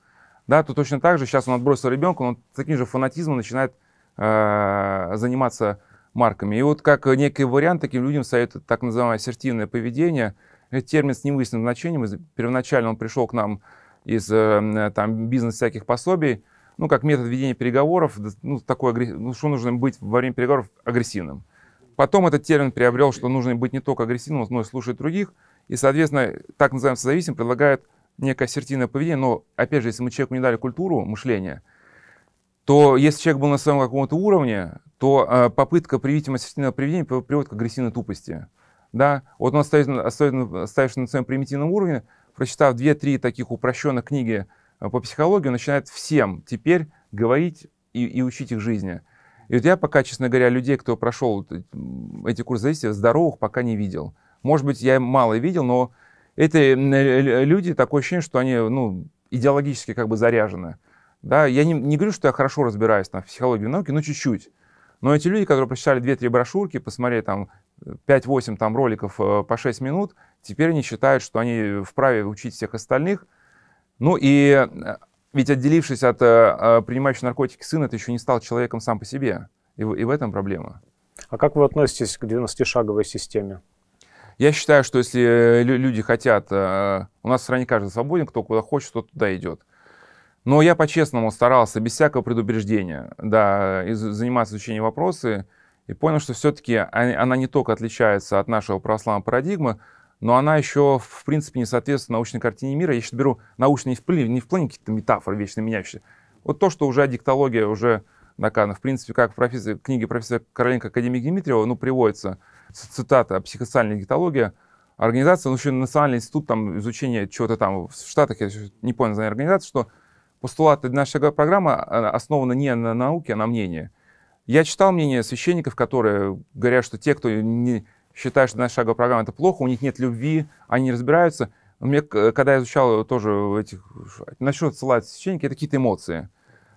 да, то точно так же сейчас он отбросил ребенка, он таким же фанатизмом начинает а, заниматься марками. И вот как некий вариант таким людям советует так называемое ассертивное поведение – термин с невыясненным значением. Первоначально он пришел к нам из э, э, там, бизнес всяких пособий, ну, как метод ведения переговоров, ну, такой, ну, что нужно быть во время переговоров агрессивным. Потом этот термин приобрел, что нужно быть не только агрессивным, но и слушать других. И, соответственно, так называемый созависим предлагает некое ассертивное поведение. Но, опять же, если мы человеку не дали культуру мышления, то если человек был на своем каком-то уровне, то э, попытка привить ему ассертивного поведения приводит к агрессивной тупости. Да? Вот он стоит, особенно ставишь на своем примитивном уровне, прочитав 2-3 таких упрощенных книги э, по психологии, он начинает всем теперь говорить и, и учить их жизни. И вот я пока, честно говоря, людей, кто прошел эти курсы зависимости, здоровых пока не видел. Может быть, я мало видел, но эти э, люди, такое ощущение, что они ну, идеологически как бы заряжены. Да, я не, не говорю, что я хорошо разбираюсь там, в психологии и науке, но чуть-чуть. Но эти люди, которые прочитали 2-3 брошюрки, посмотрели там 5-8 там роликов э, по 6 минут, теперь они считают, что они вправе учить всех остальных. Ну и э, ведь отделившись от э, принимающего наркотики сына, ты еще не стал человеком сам по себе. И, и в этом проблема. А как вы относитесь к 12-шаговой системе? Я считаю, что если люди хотят, у нас в стране каждый свободен, кто куда хочет, тот туда идет. Но я по-честному старался, без всякого предупреждения, да, заниматься изучением вопроса, и понял, что все-таки она не только отличается от нашего православного парадигмы, но она еще, в принципе, не соответствует научной картине мира. Я сейчас беру научные в не в плане каких-то метафор вечно меняющие. Вот то, что уже диктология уже накана. В принципе, как в профессор, книге профессора Короленко Академика Дмитриева, ну, приводится цитата «Психосоциальная диктология», организация, ну, еще Национальный институт там, изучения чего-то там в Штатах, я не понял название организации, что постулаты нашей программы а, основаны не на науке, а на мнении. Я читал мнение священников, которые говорят, что те, кто не считает, что наша шаговая программа это плохо, у них нет любви, они не разбираются. Мне, когда я изучал тоже этих, на что ссылают священники, это какие-то эмоции.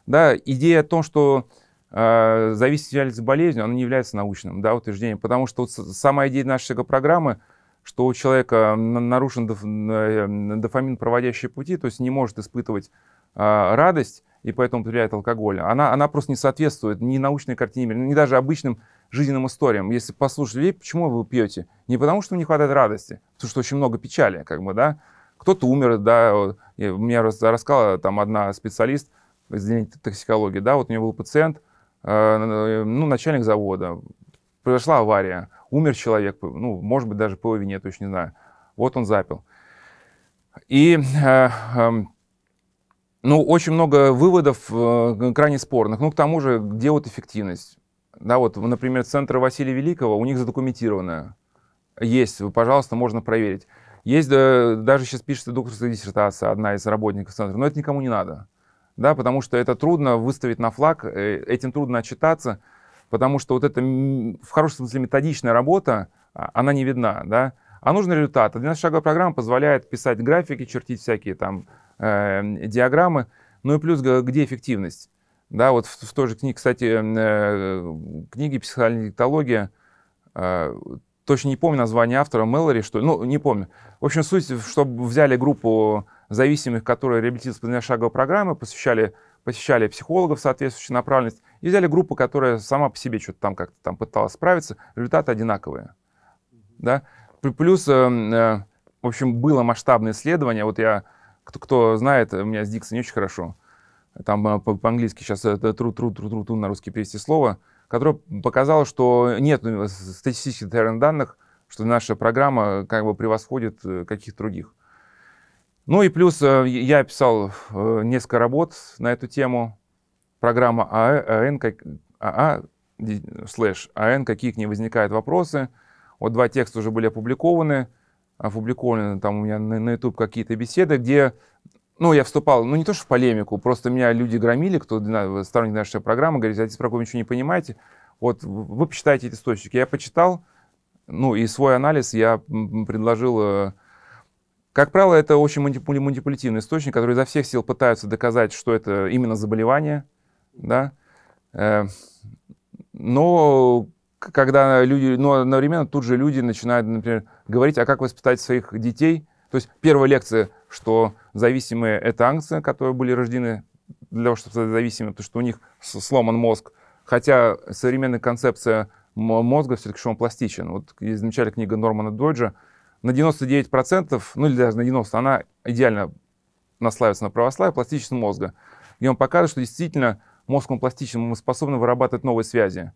Да, идея о том, что э, зависимость является болезнью, она не является научным да, утверждением, потому что вот сама идея нашей шагопрограммы, что у человека нарушен доф, э, дофамин проводящие пути, то есть не может испытывать э, радость, и поэтому употребляет алкоголь. Она, она просто не соответствует ни научной картине мира, ни даже обычным жизненным историям. Если послушать людей, почему вы пьете? Не потому, что не хватает радости, потому что очень много печали, как бы, да. Кто-то умер, да. Мне рассказала там одна специалист извините токсикологии, да, вот у нее был пациент, э, ну, начальник завода, произошла авария, умер человек, ну, может быть, даже по вине, точно не знаю. Вот он запил. И э, э, ну, очень много выводов э, крайне спорных. Ну, к тому же, где вот эффективность? Да, вот, например, центр Василия Великого, у них задокументировано. Есть, пожалуйста, можно проверить. Есть, да, даже сейчас пишется докторская диссертация, одна из работников центра, но это никому не надо. Да, потому что это трудно выставить на флаг, э, этим трудно отчитаться, потому что вот эта, в хорошем смысле, методичная работа, а, она не видна, да. А нужен результат. 12-шаговая программа позволяет писать графики, чертить всякие там э, диаграммы. Ну и плюс, где эффективность? Да, вот в, в той же книге, кстати, э, книги «Психоаналитология», э, точно не помню название автора, Мэлори, что ну, не помню. В общем, суть, чтобы взяли группу зависимых, которые реабилитировались по шаговой программе, посвящали, посещали психологов соответствующей направленности, и взяли группу, которая сама по себе что-то там как-то там пыталась справиться, результаты одинаковые. Да? Плюс, э, э, в общем, было масштабное исследование, вот я кто, кто знает, у меня с дикцией не очень хорошо. Там э, по-английски сейчас это тру-тру-тру-тру на русский перевести слово, которое показало, что нет э, статистических данных, что наша программа э, как бы превосходит каких-то других. Ну и плюс я писал несколько работ на эту тему. Программа ААН, АА, а, слэш АН, какие к ней возникают вопросы. Вот два текста уже были опубликованы опубликованы там у меня на, на YouTube какие-то беседы, где, ну, я вступал, ну, не то что в полемику, просто меня люди громили, кто на, сторонник нашей программы, говорит, а про ничего не понимаете, вот вы почитайте эти источники. Я почитал, ну, и свой анализ я предложил... Э, как правило, это очень манипулятивный источник, который изо всех сил пытаются доказать, что это именно заболевание, да, э, но когда люди, но одновременно тут же люди начинают, например, говорить, а как воспитать своих детей. То есть первая лекция, что зависимые — это ангцы, которые были рождены для того, чтобы стать зависимыми, потому что у них сломан мозг. Хотя современная концепция мозга все-таки, что он пластичен. Вот изначально книга Нормана Доджа на 99%, ну или даже на 90%, она идеально наславится на православие, пластичность мозга. И он показывает, что действительно мозг он пластичен, мы способны вырабатывать новые связи.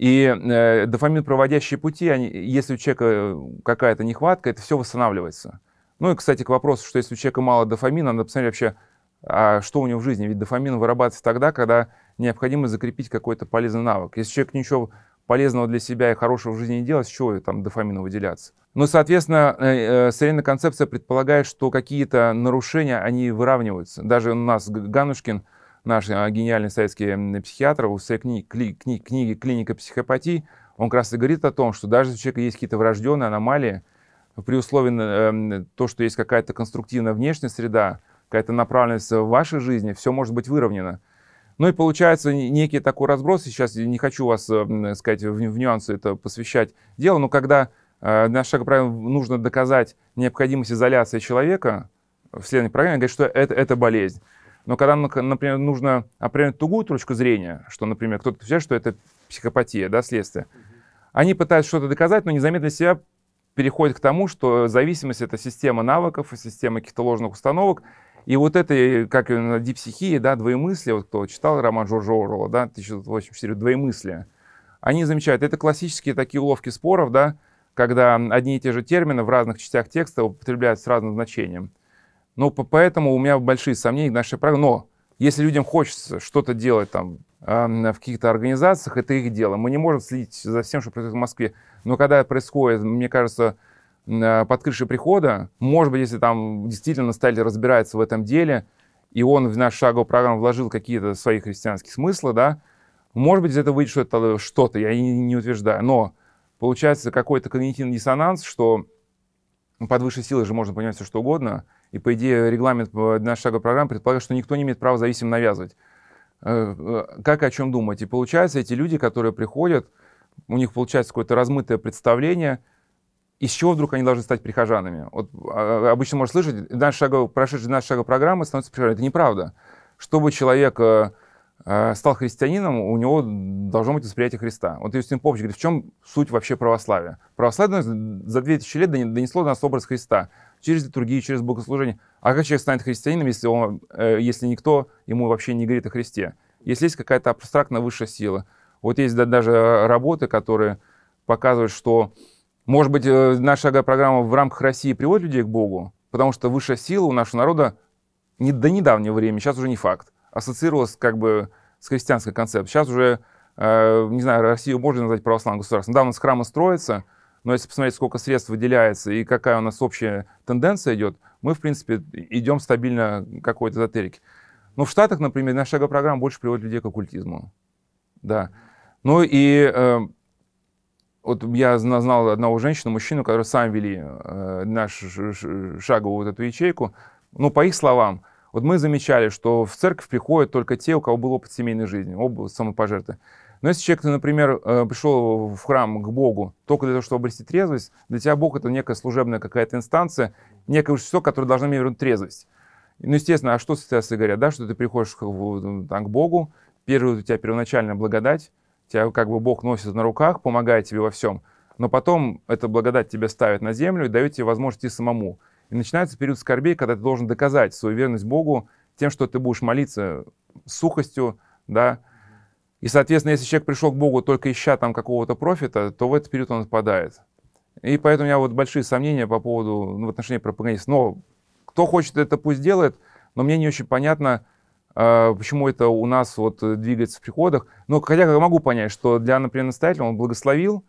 И э, проводящие пути, они, если у человека э, какая-то нехватка, это все восстанавливается. Ну и, кстати, к вопросу, что если у человека мало дофамина, надо посмотреть вообще, а что у него в жизни. Ведь дофамин вырабатывается тогда, когда необходимо закрепить какой-то полезный навык. Если человек ничего полезного для себя и хорошего в жизни не делать, с чего там дофамина выделяться? Ну, соответственно, э, э, современная концепция предполагает, что какие-то нарушения, они выравниваются. Даже у нас Ганушкин наш а, гениальный советский психиатр, у своей книги, кли кни, книги «Клиника психопатии», он как раз и говорит о том, что даже если у человека есть какие-то врожденные аномалии, при условии э, то, что есть какая-то конструктивная внешняя среда, какая-то направленность в вашей жизни, все может быть выровнено. Ну и получается некий такой разброс, сейчас не хочу вас, э, сказать, в, в нюансы это посвящать дело, но когда э, наш шаг правильно нужно доказать необходимость изоляции человека, в следующей программе говорит, что это, это болезнь. Но когда, например, нужно определить тугую точку зрения, что, например, кто-то считает, что это психопатия, да, следствие, они пытаются что-то доказать, но незаметно себя переходят к тому, что зависимость — это система навыков, система каких-то ложных установок, и вот это, э, как дипсихии, да, двоемыслие, вот кто читал роман Джорджа Орла, да, 1984, двоемыслие, они замечают, это классические такие уловки споров, да, когда одни и те же термины в разных частях текста употребляют с разным значением. Ну, поэтому у меня большие сомнения в нашей программе. Но если людям хочется что-то делать там в каких-то организациях, это их дело. Мы не можем следить за всем, что происходит в Москве. Но когда происходит, мне кажется, а, под крышей прихода, может быть, если там действительно стали разбираться в этом деле, и он в нашу шаговую программу вложил какие-то свои христианские смыслы, да, может быть, из этого выйдет что-то, что-то я не, не утверждаю, но получается какой-то когнитивный диссонанс, что под высшей силой же можно понимать все что угодно, и, по идее, регламент нашей шаговой программы предполагает, что никто не имеет права зависим навязывать. Э, э, как и о чем думать? И получается, эти люди, которые приходят, у них получается какое-то размытое представление, из чего вдруг они должны стать прихожанами? Вот а, а, обычно можно слышать, наш шагов, прошедший наш шагов программы становится прихожанами. Это неправда. Чтобы человек э, стал христианином, у него должно быть восприятие Христа. Вот Юстин Попович говорит, в чем суть вообще православия? Православие за 2000 лет донесло до нас образ Христа через литургию, через богослужение. А как человек станет христианином, если, он, э, если никто ему вообще не говорит о Христе? Если есть какая-то абстрактная высшая сила. Вот есть даже работы, которые показывают, что, может быть, э, наша программа в рамках России приводит людей к Богу, потому что высшая сила у нашего народа не, до недавнего времени, сейчас уже не факт, ассоциировалась как бы с христианской концепцией. Сейчас уже, э, не знаю, Россию можно назвать православным государством. Да, у нас храмы строятся, но если посмотреть, сколько средств выделяется и какая у нас общая тенденция идет, мы, в принципе, идем стабильно к какой-то эзотерике. Но в Штатах, например, наша программа больше приводит людей к оккультизму. Да. Ну и э, вот я знал одного женщину, мужчину, который сам вели э, нашу шаговую вот эту ячейку. Ну, по их словам, вот мы замечали, что в церковь приходят только те, у кого был опыт семейной жизни, опыт самопожертвования. Но если человек, например, э, пришел в храм к Богу только для того, чтобы обрести трезвость, для тебя Бог — это некая служебная какая-то инстанция, некое вещество, которое должно мне вернуть трезвость. Ну, естественно, а что состоятся говорят, да, что ты приходишь к, там, к Богу, первый, у тебя первоначальная благодать, тебя как бы Бог носит на руках, помогает тебе во всем, но потом эта благодать тебя ставит на землю и дает тебе возможность идти самому. И начинается период скорбей, когда ты должен доказать свою верность Богу тем, что ты будешь молиться с сухостью, да, и, соответственно, если человек пришел к Богу только ища там какого-то профита, то в этот период он отпадает. И поэтому у меня вот большие сомнения по поводу, ну, в отношении пропагандистов. Но кто хочет это, пусть делает, но мне не очень понятно, а, почему это у нас вот двигается в приходах. Но хотя я могу понять, что для, например, настоятеля он благословил,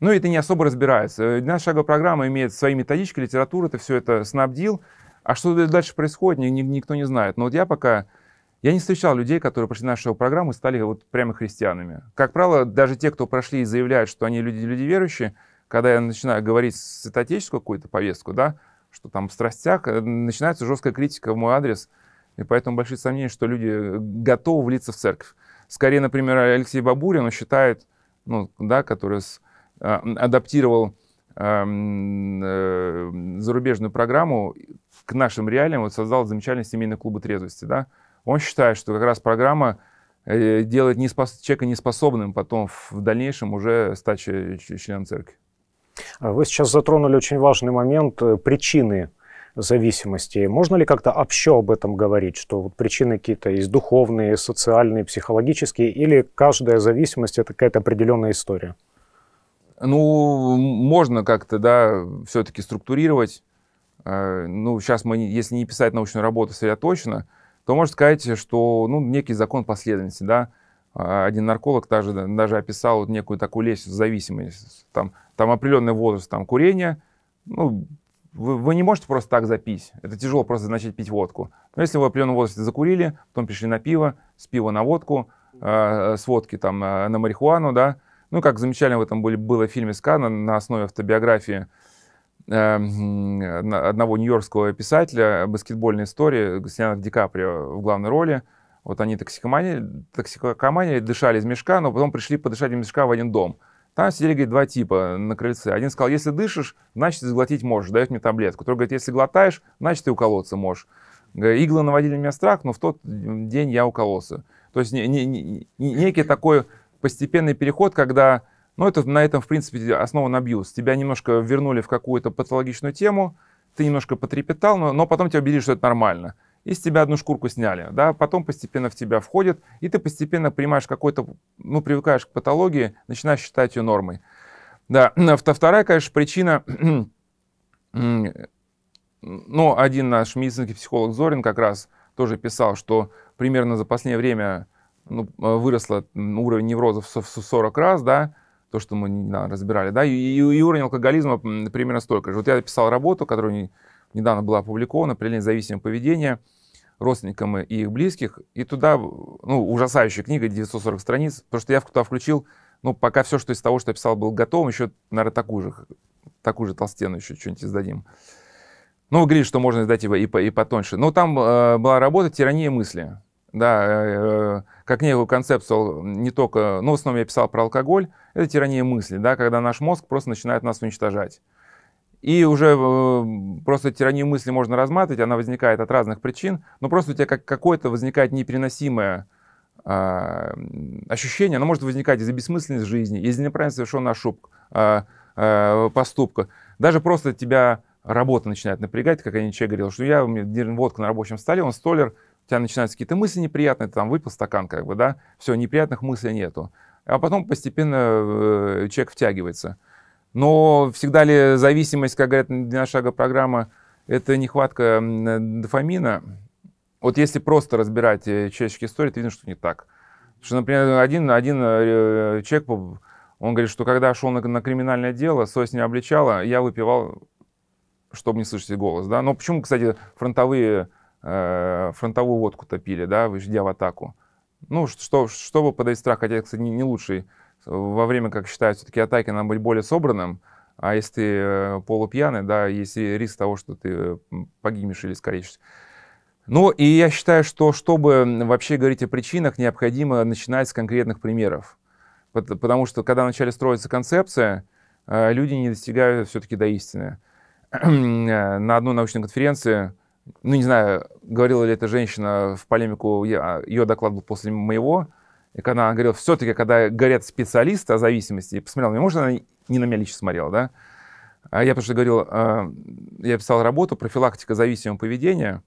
но это не особо разбирается. Э, наша шаговая программа имеет свои методички, литературу, ты все это снабдил, а что дальше происходит, никто не знает. Но вот я пока я не встречал людей, которые прошли нашу программу и стали вот прямо христианами. Как правило, даже те, кто прошли и заявляют, что они люди, люди верующие, когда я начинаю говорить святотеческую какую-то повестку, да, что там в страстях, э, начинается жесткая критика в мой адрес, и поэтому большие сомнения, что люди э, готовы влиться в церковь. Скорее, например, Алексей Бабурин, он считает, ну, да, который с, а, адаптировал а, а, зарубежную программу к нашим реалиям, вот создал замечательный семейный клуб трезвости, да, он считает, что как раз программа э, делает не спос... человека неспособным потом в дальнейшем уже стать членом церкви. А вы сейчас затронули очень важный момент э, причины зависимости. Можно ли как-то общо об этом говорить, что вот причины какие-то есть духовные, социальные, психологические, или каждая зависимость это какая-то определенная история? Ну, можно как-то, да, все-таки структурировать. Э, ну, сейчас мы, если не писать научную работу сосредоточенно, точно то можно сказать, что ну, некий закон последовательности, да, а, один нарколог даже, даже описал вот некую такую лестницу зависимости. Там, там определенный возраст там, курения. Ну, вы, вы не можете просто так запить. Это тяжело просто начать пить водку. Но если вы в определенном возрасте закурили, потом пришли на пиво, с пива на водку, э, с водки там, а, на марихуану, да. Ну, как замечательно в этом были, было в фильме «Скана» на основе автобиографии Эм, одного нью-йоркского писателя э, баскетбольной истории, снятых Ди Каприо в главной роли. Вот они токсикоманили, токсикоманили, дышали из мешка, но потом пришли подышать из мешка в один дом. Там сидели, говорит, два типа на крыльце. Один сказал, если дышишь, значит, ты можешь, дает мне таблетку. Второй говорит, если глотаешь, значит, ты уколоться можешь. Иглы наводили меня страх, но в тот день я укололся. То есть не, не, не, некий такой постепенный переход, когда но ну, это, на этом, в принципе, основан абьюз. Тебя немножко вернули в какую-то патологичную тему, ты немножко потрепетал, но, но потом тебя убедили, что это нормально. И с тебя одну шкурку сняли, да, потом постепенно в тебя входит, и ты постепенно понимаешь какой-то, ну, привыкаешь к патологии, начинаешь считать ее нормой. Да, вторая, конечно, причина, ну, один наш медицинский психолог Зорин как раз тоже писал, что примерно за последнее время ну, э, выросло уровень неврозов в 40 раз, да, то, что мы да, разбирали, да, и, и, и уровень алкоголизма примерно столько же. Вот я писал работу, которая недавно была опубликована, «Определение зависимого поведения» родственникам и их близких, и туда, ну, ужасающая книга, 940 страниц, потому что я туда включил, ну, пока все, что из того, что я писал, было готово, еще, наверное, такую же, такую же толстену еще что-нибудь издадим. Ну, вы говорили, что можно издать его и, и потоньше. Но там э, была работа «Тирания мысли». Да, э, э как некую концепцию э, не только... Ну, в основном я писал про алкоголь, это тирания мысли, да, когда наш мозг просто начинает нас уничтожать. И уже э, просто тиранию мысли можно разматывать, она возникает от разных причин, но просто у тебя как какое-то возникает непереносимое э, ощущение, оно может возникать из-за бессмысленности жизни, из-за неправильно совершенной ошибки, э, а, э, а, поступка. Даже просто тебя работа начинает напрягать, как один человек говорил, что я, у меня держим на рабочем столе, он столер, у тебя начинаются какие-то мысли неприятные, ты там выпил стакан, как бы, да, все, неприятных мыслей нету а потом постепенно э, человек втягивается. Но всегда ли зависимость, как говорят на шага программа, это нехватка дофамина? Вот если просто разбирать э, человеческие истории, то видно, что не так. Потому что, например, один, один э, человек, он говорит, что когда шел на, на криминальное дело, совесть не обличала, я выпивал, чтобы не слышать голос. Да? Но почему, кстати, фронтовые, фронтовую водку топили, да, выйдя в атаку? Ну, что, чтобы подавить страх, хотя, кстати, не, не лучший. Во время, как считают, все-таки атаки надо быть более собранным. А если ты э, полупьяный, да, есть риск того, что ты э, погибнешь или скоречешься. Ну, и я считаю, что чтобы вообще говорить о причинах, необходимо начинать с конкретных примеров. Потому что, когда вначале строится концепция, э, люди не достигают все-таки до истины. На одной научной конференции ну, не знаю, говорила ли эта женщина в полемику, я, ее доклад был после моего, и когда она говорила, все-таки, когда горят специалисты о зависимости, посмотрела на может, она не на меня лично смотрела, да? А я просто что говорил, а, я писал работу «Профилактика зависимого поведения»,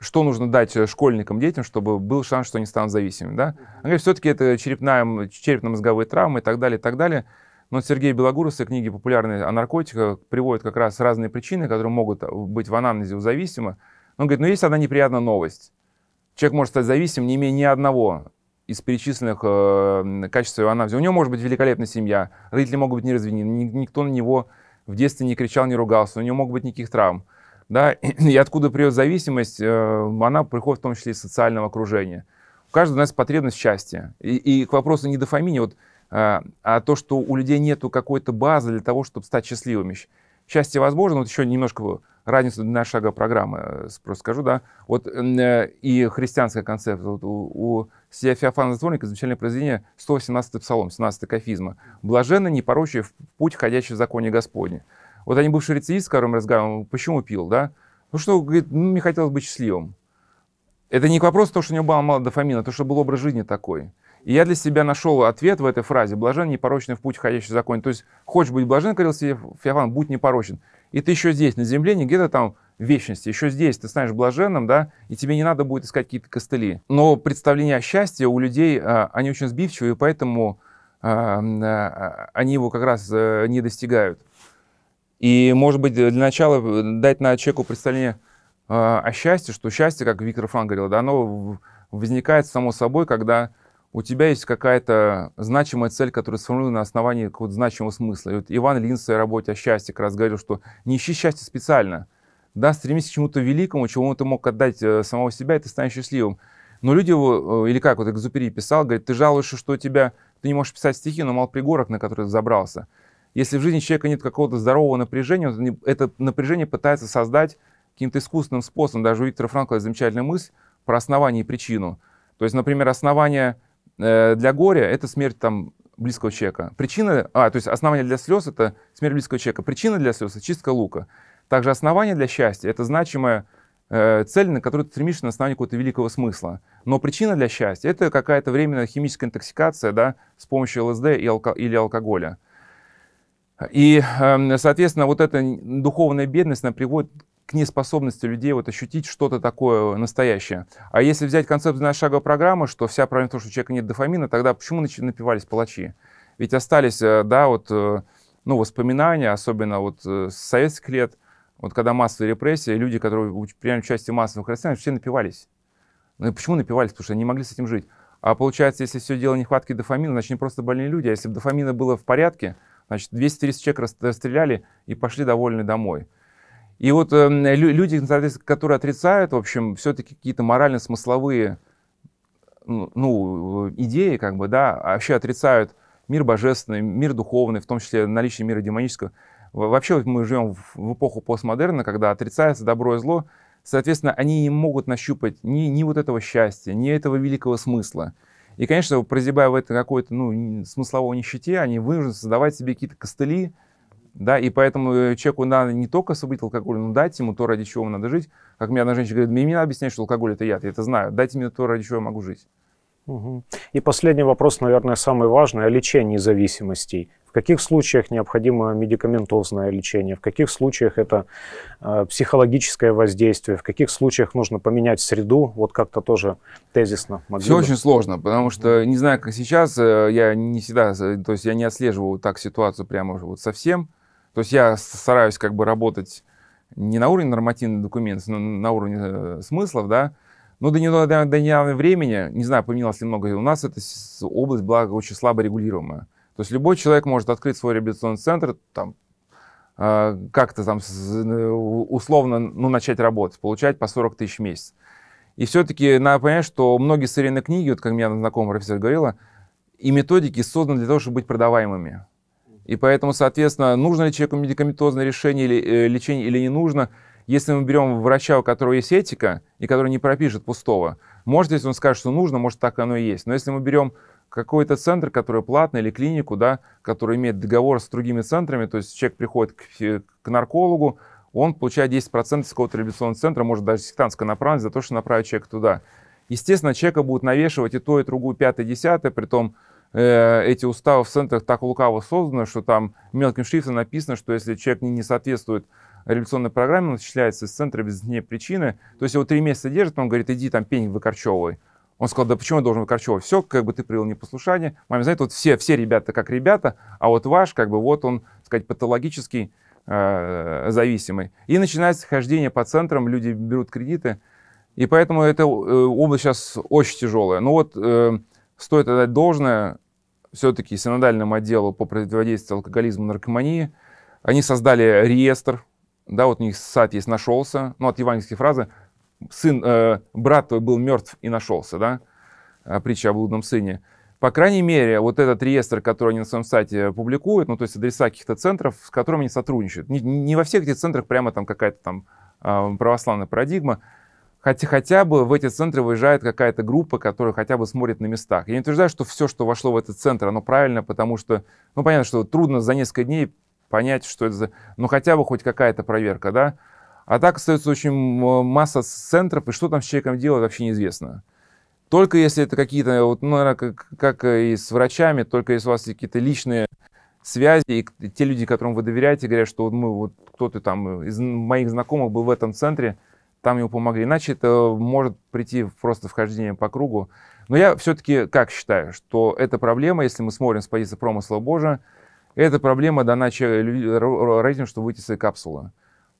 что нужно дать школьникам, детям, чтобы был шанс, что они станут зависимыми, да? Она говорит, все-таки это черепная, черепно-мозговые травмы и так далее, и так далее. Но ну, Сергей Белогуров в своей «Популярные о наркотиках» приводят как раз разные причины, которые могут э, быть в анамнезе у зависимых. Он говорит, ну есть одна неприятная новость. Человек может стать зависим, не имея ни одного из перечисленных э, качеств своего анамнеза. У него может быть великолепная семья, родители могут быть не разведены, никто на него в детстве не кричал, не ругался, у него могут быть никаких травм. Да? И откуда придет зависимость, э, она приходит в том числе из социального окружения. У каждого у нас потребность счастья. И, и к вопросу не недофамии, вот а, а то, что у людей нету какой-то базы для того, чтобы стать счастливыми. Счастье возможно, вот еще немножко разницу на шага программы э, просто скажу, да. Вот э, и христианская концепция. Вот у, у Феофана Затворника замечательное произведение 118 псалом, 17 кафизма. «Блаженно не порочив в путь, ходящий в законе Господне». Вот они бывший рецидивист, с которым разговаривал, почему пил, да? Ну что, говорит, ну, мне хотелось быть счастливым. Это не вопрос того, что у него было мало дофамина, а то, что был образ жизни такой. И я для себя нашел ответ в этой фразе «блажен непорочный в путь ходящий закон». То есть, хочешь быть блажен, говорил себе Феофан, будь непорочен. И ты еще здесь, на земле, не где-то там в вечности, еще здесь ты станешь блаженным, да, и тебе не надо будет искать какие-то костыли. Но представление о счастье у людей, а, они очень сбивчивые, поэтому а, а, они его как раз э, не достигают. И, может быть, для начала э, дать на человеку представление о счастье, что счастье, как Виктор Франк говорил, да, оно возникает само собой, когда у тебя есть какая-то значимая цель, которая сформулирована на основании какого-то значимого смысла. И вот Иван Лин в своей работе о счастье как раз говорил, что не ищи счастье специально. Да, стремись к чему-то великому, чему ты мог отдать э, самого себя, и ты станешь счастливым. Но люди его, э, или как вот Экзупери писал, говорит, ты жалуешься, что у тебя, ты не можешь писать стихи, но мал пригорок, на который ты забрался. Если в жизни человека нет какого-то здорового напряжения, он это напряжение пытается создать каким-то искусственным способом. Даже у Виктора Франкла замечательная мысль про основание и причину. То есть, например, основание Э, для горя это смерть там близкого человека. Причина, а, то есть основание для слез это смерть близкого человека. Причина для слез это чистка лука. Также основание для счастья это значимая э, цель, на которую ты стремишься на основании какого-то великого смысла. Но причина для счастья это какая-то временная химическая интоксикация да, с помощью ЛСД и алко- или алкоголя. И, эм, соответственно, вот эта духовная бедность, она приводит к неспособности людей вот ощутить что-то такое настоящее. А если взять концепт шаговой программы, что вся проблема в том, что у человека нет дофамина, тогда почему напивались палачи? Ведь остались, э, да, вот, э, ну, воспоминания, особенно вот э, с советских лет, вот когда массовые репрессии, люди, которые приняли участие в массовых репрессиях, все напивались. Ну и почему напивались? Потому что они не могли с этим жить. А получается, если все дело нехватки дофамина, значит, не просто больные люди, а если бы дофамина было в порядке, значит, 230 человек расстреляли и пошли довольны домой. И вот э, люди, которые отрицают, в общем, все-таки какие-то морально-смысловые ну, э, идеи, как бы, да, а вообще отрицают мир божественный, мир духовный, в том числе наличие мира демонического. Вообще вот мы живем в эпоху постмодерна, когда отрицается добро и зло, соответственно, они не могут нащупать ни, ни вот этого счастья, ни этого великого смысла. И, конечно, прозябая в этой какой-то ну, смысловой нищете, они вынуждены создавать себе какие-то костыли, да, и поэтому э, человеку надо не только освободить алкоголь, но дать ему то, ради чего надо жить. Как мне одна женщина говорит, мне не надо объяснять, что алкоголь это яд, я это знаю. Дайте мне то, ради чего я могу жить. Угу. И последний вопрос, наверное, самый важный, о лечении зависимостей. В каких случаях необходимо медикаментозное лечение, в каких случаях это э, психологическое воздействие, в каких случаях нужно поменять среду, вот как-то тоже тезисно. Все бы. очень сложно, потому что, не знаю, как сейчас, э, я не всегда, э, то есть я не отслеживаю так ситуацию прямо уже вот совсем, то есть я стараюсь как бы работать не на уровне нормативных документов, но на уровне э, смыслов, да. Но до недавнего, времени, не знаю, поменялось ли много, у нас эта область была очень слабо регулируемая. То есть любой человек может открыть свой реабилитационный центр, там, э, как-то там э, условно ну, начать работать, получать по 40 тысяч в месяц. И все-таки надо понять, что многие сырьевые книги, вот как меня знакомый профессор говорила, и методики созданы для того, чтобы быть продаваемыми. И поэтому, соответственно, нужно ли человеку медикаментозное решение или э, лечение или не нужно. Если мы берем врача, у которого есть этика, и который не пропишет пустого, может, если он скажет, что нужно, может, так оно и есть. Но если мы берем какой-то центр, который платный, или клинику, да, который имеет договор с другими центрами, то есть человек приходит к, к наркологу, он получает 10% с какого-то реабилитационного центра, может даже сектантская направленность за то, что направит человека туда. Естественно, человека будут навешивать и то, и другую, пятое, десятое, при том Э, эти уставы в центрах так лукаво созданы, что там мелким шрифтом написано, что если человек не, соответствует революционной программе, он отчисляется из центра без не причины. То есть его три месяца держат, он говорит, иди там пень выкорчевывай. Он сказал, да почему я должен выкорчевывать? Все, как бы ты привел непослушание. Маме, знаете, вот все, все ребята как ребята, а вот ваш, как бы вот он, так сказать, патологический, э, зависимый. И начинается хождение по центрам, люди берут кредиты. И поэтому эта э, область сейчас очень тяжелая. Но ну вот Стоит отдать должное все-таки синодальному отделу по противодействию алкоголизму и наркомании. Они создали реестр, да, вот у них сад есть «нашелся», ну, от евангельской фразы «сын, э, брат твой был мертв и нашелся», да, э, притча о блудном сыне. По крайней мере, вот этот реестр, который они на своем сайте публикуют, ну, то есть адреса каких-то центров, с которыми они сотрудничают. Не, не во всех этих центрах прямо там какая-то там э, православная парадигма, хотя, хотя бы в эти центры выезжает какая-то группа, которая хотя бы смотрит на местах. Я не утверждаю, что все, что вошло в этот центр, оно правильно, потому что, ну, понятно, что трудно за несколько дней понять, что это за... Ну, хотя бы хоть какая-то проверка, да? А так остается очень масса центров, и что там с человеком делают, вообще неизвестно. Только если это какие-то, вот, ну, наверное, как, как и с врачами, только если у вас какие-то личные связи, и те люди, которым вы доверяете, говорят, что вот мы, вот кто-то там из моих знакомых был в этом центре, там ему помогли. Иначе это может прийти просто вхождение по кругу. Но я все-таки как считаю, что эта проблема, если мы смотрим с позиции промысла Божия, эта проблема дана родителям, чтобы выйти из своей капсулы.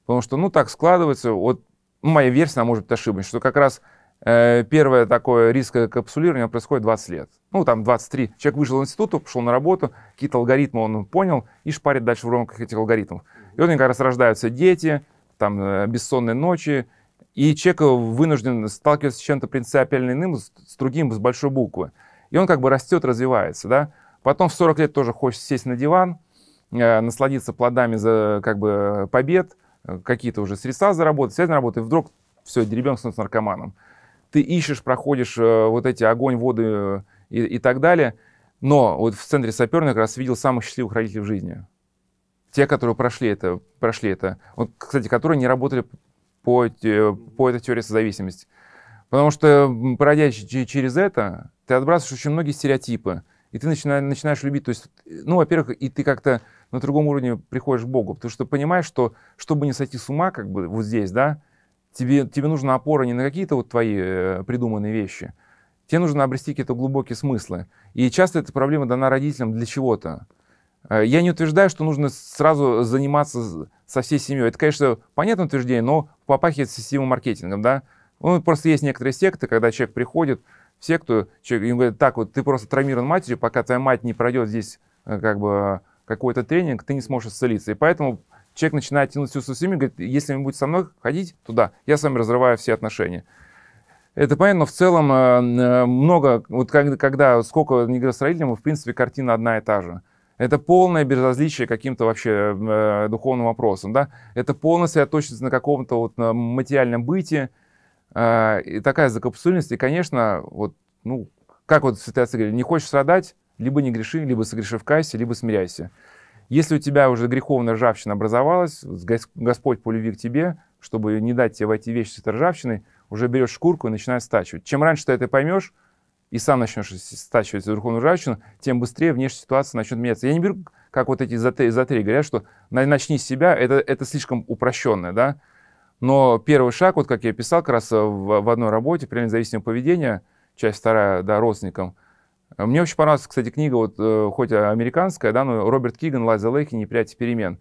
Потому что, ну, так складывается, вот ну, моя версия, она может быть ошибочной, что как раз э, первое такое рисковое капсулирование происходит 20 лет. Ну, там 23. Человек вышел из института, пошел на работу, какие-то алгоритмы он понял и шпарит дальше в рамках этих алгоритмов. И вот у них как раз рождаются дети, там, э, бессонные ночи, и человек вынужден сталкиваться с чем-то принципиально иным, с другим, с большой буквы. И он как бы растет, развивается, да. Потом в 40 лет тоже хочет сесть на диван, э, насладиться плодами за, как бы, побед, э, какие-то уже средства заработать, связь наработать, и вдруг все, ребенок становится наркоманом. Ты ищешь, проходишь э, вот эти огонь, воды и, и так далее. Но вот в центре саперных как раз видел самых счастливых родителей в жизни те, которые прошли это, прошли это, вот, кстати, которые не работали по, по этой теории созависимости. Потому что, пройдя через это, ты отбрасываешь очень многие стереотипы, и ты начинаешь, начинаешь любить. То есть, э, ну, во-первых, и ты как-то на другом уровне приходишь к Богу, потому что понимаешь, что, чтобы не сойти с ума, как бы вот здесь, да, тебе, тебе нужна опора не на какие-то вот твои э, придуманные вещи, тебе нужно обрести какие-то глубокие смыслы. И часто эта проблема дана родителям для чего-то. Э, я не утверждаю, что нужно сразу заниматься со всей семьей. Это, конечно, понятное утверждение, но попахивает системным маркетингом, да. Ну, просто есть некоторые секты, когда человек приходит в секту, человек, им говорит, так вот, ты просто травмирован матерью, пока твоя мать не пройдет здесь э, как бы какой-то тренинг, ты не сможешь исцелиться. И поэтому человек начинает тянуть всю свою семью, говорит, если вы будете со мной ходить туда, я с вами разрываю все отношения. Это понятно, но в целом э, э, много, вот когда, когда сколько не говорю с родителями, в принципе, картина одна и та же. Это полное безразличие каким-то вообще э, духовным вопросам, да? Это полностью сосредоточенность на каком-то вот на э, материальном бытии. Э, и такая закапсульность. И, конечно, вот, ну, как вот святые говорили, не хочешь страдать, либо не греши, либо согреши в кассе, либо смиряйся. Если у тебя уже греховная ржавчина образовалась, Господь по к тебе, чтобы не дать тебе войти в вечность этой ржавчиной, уже берешь шкурку и начинаешь стачивать. Чем раньше ты это поймешь, и сам начнешь стачивать верховную ржавчину, тем быстрее внешняя ситуация начнет меняться. Я не беру, как вот эти эзотерики говорят, что начни с себя, это, это слишком упрощенное, да. Но первый шаг, вот как я писал как раз в, в одной работе, «Принять независимого поведения, часть вторая, да, родственникам. Мне очень понравилась, кстати, книга, вот, э, хоть американская, да, но Роберт Киган, Лайза Лейки «Неприятие перемен».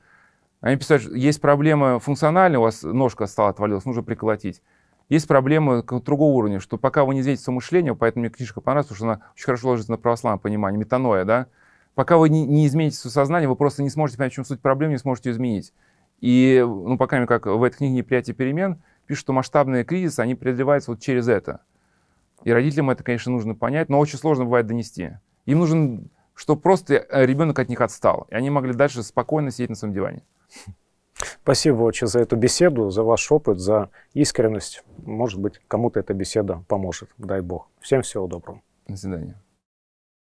Они писают, что есть проблема функциональная, у вас ножка стала отвалилась, нужно приколотить. Есть проблемы другого уровня, что пока вы не свидетельство мышления, поэтому мне книжка понравилась, потому что она очень хорошо ложится на православное понимание, метаноя, да? Пока вы не, не измените свое сознание, вы просто не сможете понять, в чем суть проблемы, не сможете ее изменить. И, ну, по крайней мере, как в этой книге «Неприятие перемен» пишут, что масштабные кризисы, они преодолеваются вот через это. И родителям это, конечно, нужно понять, но очень сложно бывает донести. Им нужен, чтобы просто ребенок от них отстал, и они могли дальше спокойно сидеть на своем диване. Спасибо, очень за эту беседу, за ваш опыт, за искренность. Может быть, кому-то эта беседа поможет, дай Бог. Всем всего доброго. До свидания.